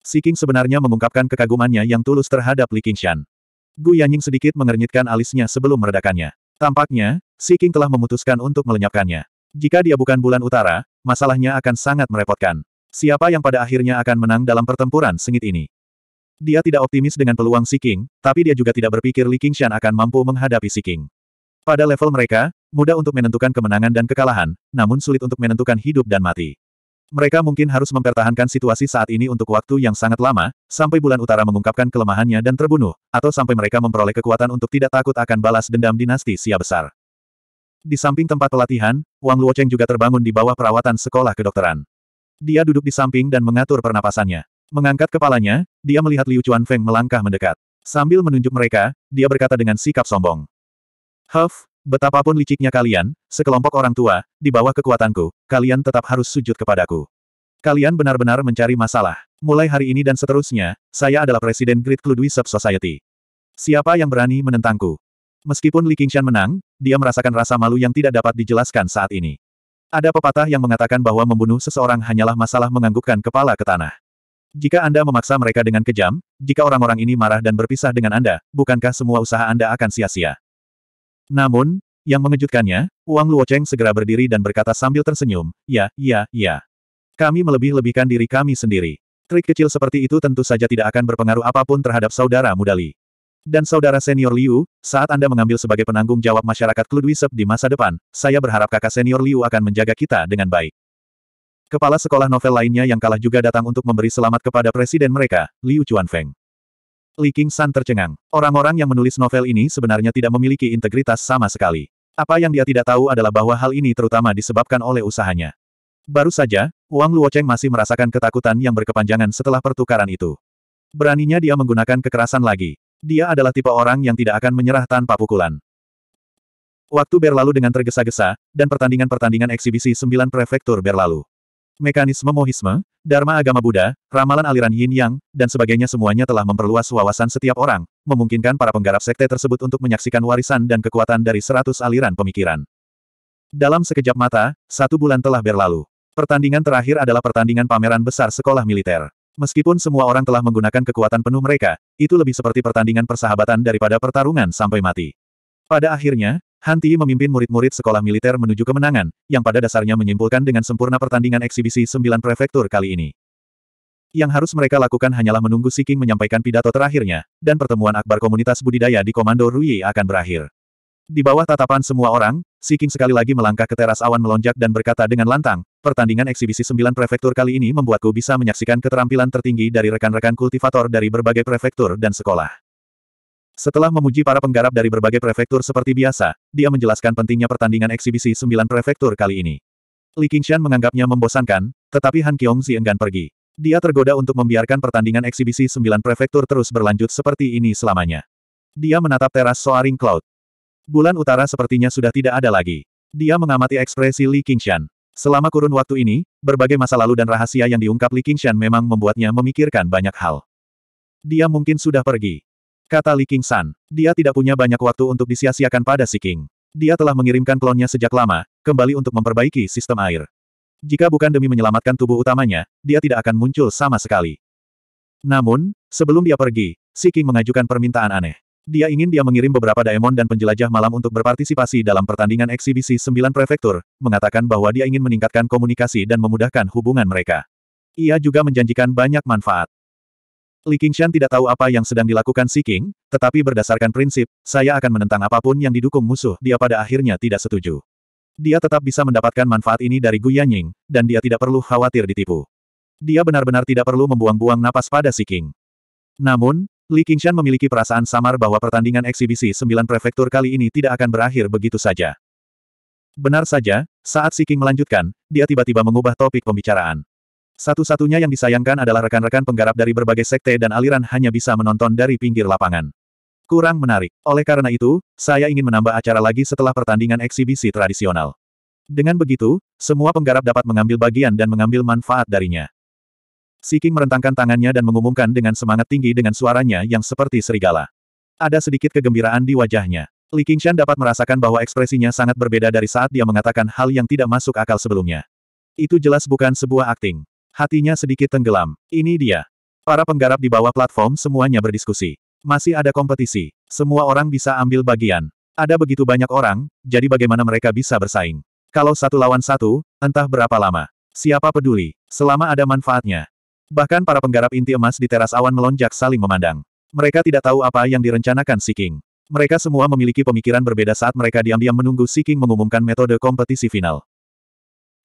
Si King sebenarnya mengungkapkan kekagumannya yang tulus terhadap Li Qingshan. Gu Yanying sedikit mengernyitkan alisnya sebelum meredakannya. Tampaknya, Si King telah memutuskan untuk melenyapkannya. Jika dia bukan bulan utara, masalahnya akan sangat merepotkan. Siapa yang pada akhirnya akan menang dalam pertempuran sengit ini? Dia tidak optimis dengan peluang Si King, tapi dia juga tidak berpikir Li Qingshan akan mampu menghadapi Si King. Pada level mereka, mudah untuk menentukan kemenangan dan kekalahan, namun sulit untuk menentukan hidup dan mati. Mereka mungkin harus mempertahankan situasi saat ini untuk waktu yang sangat lama, sampai bulan utara mengungkapkan kelemahannya dan terbunuh, atau sampai mereka memperoleh kekuatan untuk tidak takut akan balas dendam dinasti Sia besar. Di samping tempat pelatihan, Wang Luocheng juga terbangun di bawah perawatan sekolah kedokteran. Dia duduk di samping dan mengatur pernapasannya. Mengangkat kepalanya, dia melihat Liu Chuan Feng melangkah mendekat. Sambil menunjuk mereka, dia berkata dengan sikap sombong. Huff, Betapapun liciknya kalian, sekelompok orang tua, di bawah kekuatanku, kalian tetap harus sujud kepadaku. Kalian benar-benar mencari masalah. Mulai hari ini dan seterusnya, saya adalah Presiden Great Cludui Sub Society. Siapa yang berani menentangku? Meskipun Li Qingshan menang, dia merasakan rasa malu yang tidak dapat dijelaskan saat ini. Ada pepatah yang mengatakan bahwa membunuh seseorang hanyalah masalah menganggukkan kepala ke tanah. Jika Anda memaksa mereka dengan kejam, jika orang-orang ini marah dan berpisah dengan Anda, bukankah semua usaha Anda akan sia-sia? Namun, yang mengejutkannya, Wang Luoceng segera berdiri dan berkata sambil tersenyum, ya, ya, ya. Kami melebih-lebihkan diri kami sendiri. Trik kecil seperti itu tentu saja tidak akan berpengaruh apapun terhadap saudara Mudali Dan saudara senior Liu, saat Anda mengambil sebagai penanggung jawab masyarakat Kludwisep di masa depan, saya berharap kakak senior Liu akan menjaga kita dengan baik. Kepala sekolah novel lainnya yang kalah juga datang untuk memberi selamat kepada presiden mereka, Liu Chuanfeng. Li King San tercengang. Orang-orang yang menulis novel ini sebenarnya tidak memiliki integritas sama sekali. Apa yang dia tidak tahu adalah bahwa hal ini terutama disebabkan oleh usahanya. Baru saja, Wang Luocheng masih merasakan ketakutan yang berkepanjangan setelah pertukaran itu. Beraninya dia menggunakan kekerasan lagi. Dia adalah tipe orang yang tidak akan menyerah tanpa pukulan. Waktu berlalu dengan tergesa-gesa, dan pertandingan-pertandingan eksibisi sembilan prefektur berlalu. Mekanisme Mohisme, Dharma agama Buddha, ramalan aliran Yin Yang, dan sebagainya semuanya telah memperluas wawasan setiap orang, memungkinkan para penggarap sekte tersebut untuk menyaksikan warisan dan kekuatan dari seratus aliran pemikiran. Dalam sekejap mata, satu bulan telah berlalu. Pertandingan terakhir adalah pertandingan pameran besar sekolah militer. Meskipun semua orang telah menggunakan kekuatan penuh mereka, itu lebih seperti pertandingan persahabatan daripada pertarungan sampai mati. Pada akhirnya, Ti memimpin murid-murid sekolah militer menuju kemenangan, yang pada dasarnya menyimpulkan dengan sempurna pertandingan eksibisi sembilan prefektur kali ini. Yang harus mereka lakukan hanyalah menunggu Siking menyampaikan pidato terakhirnya, dan pertemuan akbar komunitas budidaya di Komando Rui akan berakhir. Di bawah tatapan semua orang, Siking sekali lagi melangkah ke teras awan melonjak dan berkata dengan lantang, pertandingan eksibisi sembilan prefektur kali ini membuatku bisa menyaksikan keterampilan tertinggi dari rekan-rekan kultivator dari berbagai prefektur dan sekolah. Setelah memuji para penggarap dari berbagai prefektur seperti biasa, dia menjelaskan pentingnya pertandingan eksibisi sembilan prefektur kali ini. Li Qingshan menganggapnya membosankan, tetapi Han Qiongzi enggan pergi. Dia tergoda untuk membiarkan pertandingan eksibisi sembilan prefektur terus berlanjut seperti ini selamanya. Dia menatap teras Soaring Cloud. Bulan utara sepertinya sudah tidak ada lagi. Dia mengamati ekspresi Li Qingshan. Selama kurun waktu ini, berbagai masa lalu dan rahasia yang diungkap Li Qingshan memang membuatnya memikirkan banyak hal. Dia mungkin sudah pergi. Kata Li King San, dia tidak punya banyak waktu untuk disia-siakan pada Si King. Dia telah mengirimkan klonnya sejak lama, kembali untuk memperbaiki sistem air. Jika bukan demi menyelamatkan tubuh utamanya, dia tidak akan muncul sama sekali. Namun, sebelum dia pergi, Si King mengajukan permintaan aneh. Dia ingin dia mengirim beberapa daemon dan penjelajah malam untuk berpartisipasi dalam pertandingan eksibisi sembilan prefektur, mengatakan bahwa dia ingin meningkatkan komunikasi dan memudahkan hubungan mereka. Ia juga menjanjikan banyak manfaat. Li Qingshan tidak tahu apa yang sedang dilakukan Si King, tetapi berdasarkan prinsip, saya akan menentang apapun yang didukung musuh, dia pada akhirnya tidak setuju. Dia tetap bisa mendapatkan manfaat ini dari Gu Yanying, dan dia tidak perlu khawatir ditipu. Dia benar-benar tidak perlu membuang-buang napas pada Si King. Namun, Li Qingshan memiliki perasaan samar bahwa pertandingan eksibisi sembilan prefektur kali ini tidak akan berakhir begitu saja. Benar saja, saat Si King melanjutkan, dia tiba-tiba mengubah topik pembicaraan. Satu-satunya yang disayangkan adalah rekan-rekan penggarap dari berbagai sekte dan aliran hanya bisa menonton dari pinggir lapangan. Kurang menarik. Oleh karena itu, saya ingin menambah acara lagi setelah pertandingan eksibisi tradisional. Dengan begitu, semua penggarap dapat mengambil bagian dan mengambil manfaat darinya. Siking merentangkan tangannya dan mengumumkan dengan semangat tinggi dengan suaranya yang seperti serigala. Ada sedikit kegembiraan di wajahnya. Li Qingshan dapat merasakan bahwa ekspresinya sangat berbeda dari saat dia mengatakan hal yang tidak masuk akal sebelumnya. Itu jelas bukan sebuah akting. Hatinya sedikit tenggelam. Ini dia. Para penggarap di bawah platform semuanya berdiskusi. Masih ada kompetisi. Semua orang bisa ambil bagian. Ada begitu banyak orang, jadi bagaimana mereka bisa bersaing? Kalau satu lawan satu, entah berapa lama. Siapa peduli, selama ada manfaatnya. Bahkan para penggarap inti emas di teras awan melonjak saling memandang. Mereka tidak tahu apa yang direncanakan Si King. Mereka semua memiliki pemikiran berbeda saat mereka diam-diam menunggu Si King mengumumkan metode kompetisi final.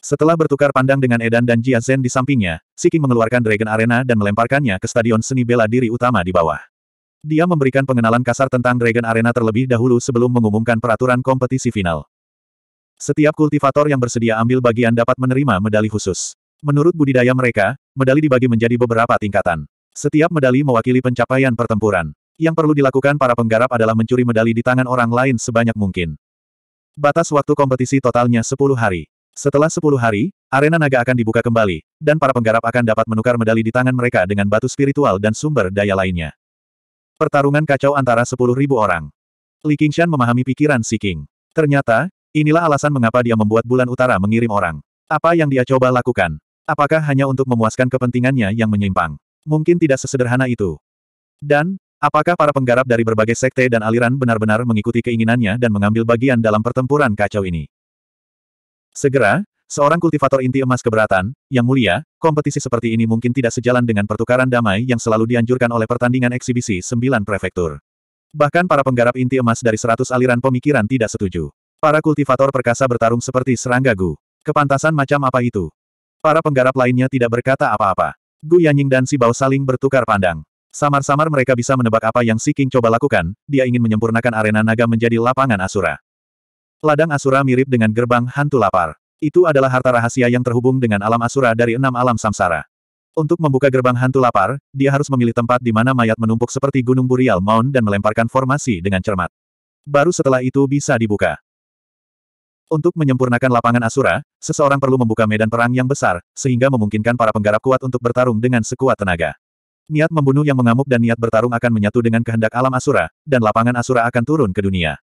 Setelah bertukar pandang dengan Edan dan Jia Zhen di sampingnya, Siki mengeluarkan Dragon Arena dan melemparkannya ke stadion seni bela diri utama di bawah. Dia memberikan pengenalan kasar tentang Dragon Arena terlebih dahulu sebelum mengumumkan peraturan kompetisi final. Setiap kultivator yang bersedia ambil bagian dapat menerima medali khusus. Menurut budidaya mereka, medali dibagi menjadi beberapa tingkatan. Setiap medali mewakili pencapaian pertempuran. Yang perlu dilakukan para penggarap adalah mencuri medali di tangan orang lain sebanyak mungkin. Batas waktu kompetisi totalnya 10 hari. Setelah sepuluh hari, arena naga akan dibuka kembali, dan para penggarap akan dapat menukar medali di tangan mereka dengan batu spiritual dan sumber daya lainnya. Pertarungan kacau antara sepuluh ribu orang. Li Qingshan memahami pikiran Si King. Ternyata, inilah alasan mengapa dia membuat bulan utara mengirim orang. Apa yang dia coba lakukan? Apakah hanya untuk memuaskan kepentingannya yang menyimpang? Mungkin tidak sesederhana itu. Dan, apakah para penggarap dari berbagai sekte dan aliran benar-benar mengikuti keinginannya dan mengambil bagian dalam pertempuran kacau ini? Segera, seorang kultivator inti emas keberatan, yang mulia, kompetisi seperti ini mungkin tidak sejalan dengan pertukaran damai yang selalu dianjurkan oleh pertandingan eksibisi sembilan prefektur. Bahkan para penggarap inti emas dari seratus aliran pemikiran tidak setuju. Para kultivator perkasa bertarung seperti serangga Gu. Kepantasan macam apa itu? Para penggarap lainnya tidak berkata apa-apa. Gu Yanying dan Si Bao saling bertukar pandang. Samar-samar mereka bisa menebak apa yang Si King coba lakukan, dia ingin menyempurnakan arena naga menjadi lapangan asura. Ladang Asura mirip dengan gerbang hantu lapar. Itu adalah harta rahasia yang terhubung dengan alam Asura dari enam alam samsara. Untuk membuka gerbang hantu lapar, dia harus memilih tempat di mana mayat menumpuk seperti gunung Burial mound dan melemparkan formasi dengan cermat. Baru setelah itu bisa dibuka. Untuk menyempurnakan lapangan Asura, seseorang perlu membuka medan perang yang besar, sehingga memungkinkan para penggarap kuat untuk bertarung dengan sekuat tenaga. Niat membunuh yang mengamuk dan niat bertarung akan menyatu dengan kehendak alam Asura, dan lapangan Asura akan turun ke dunia.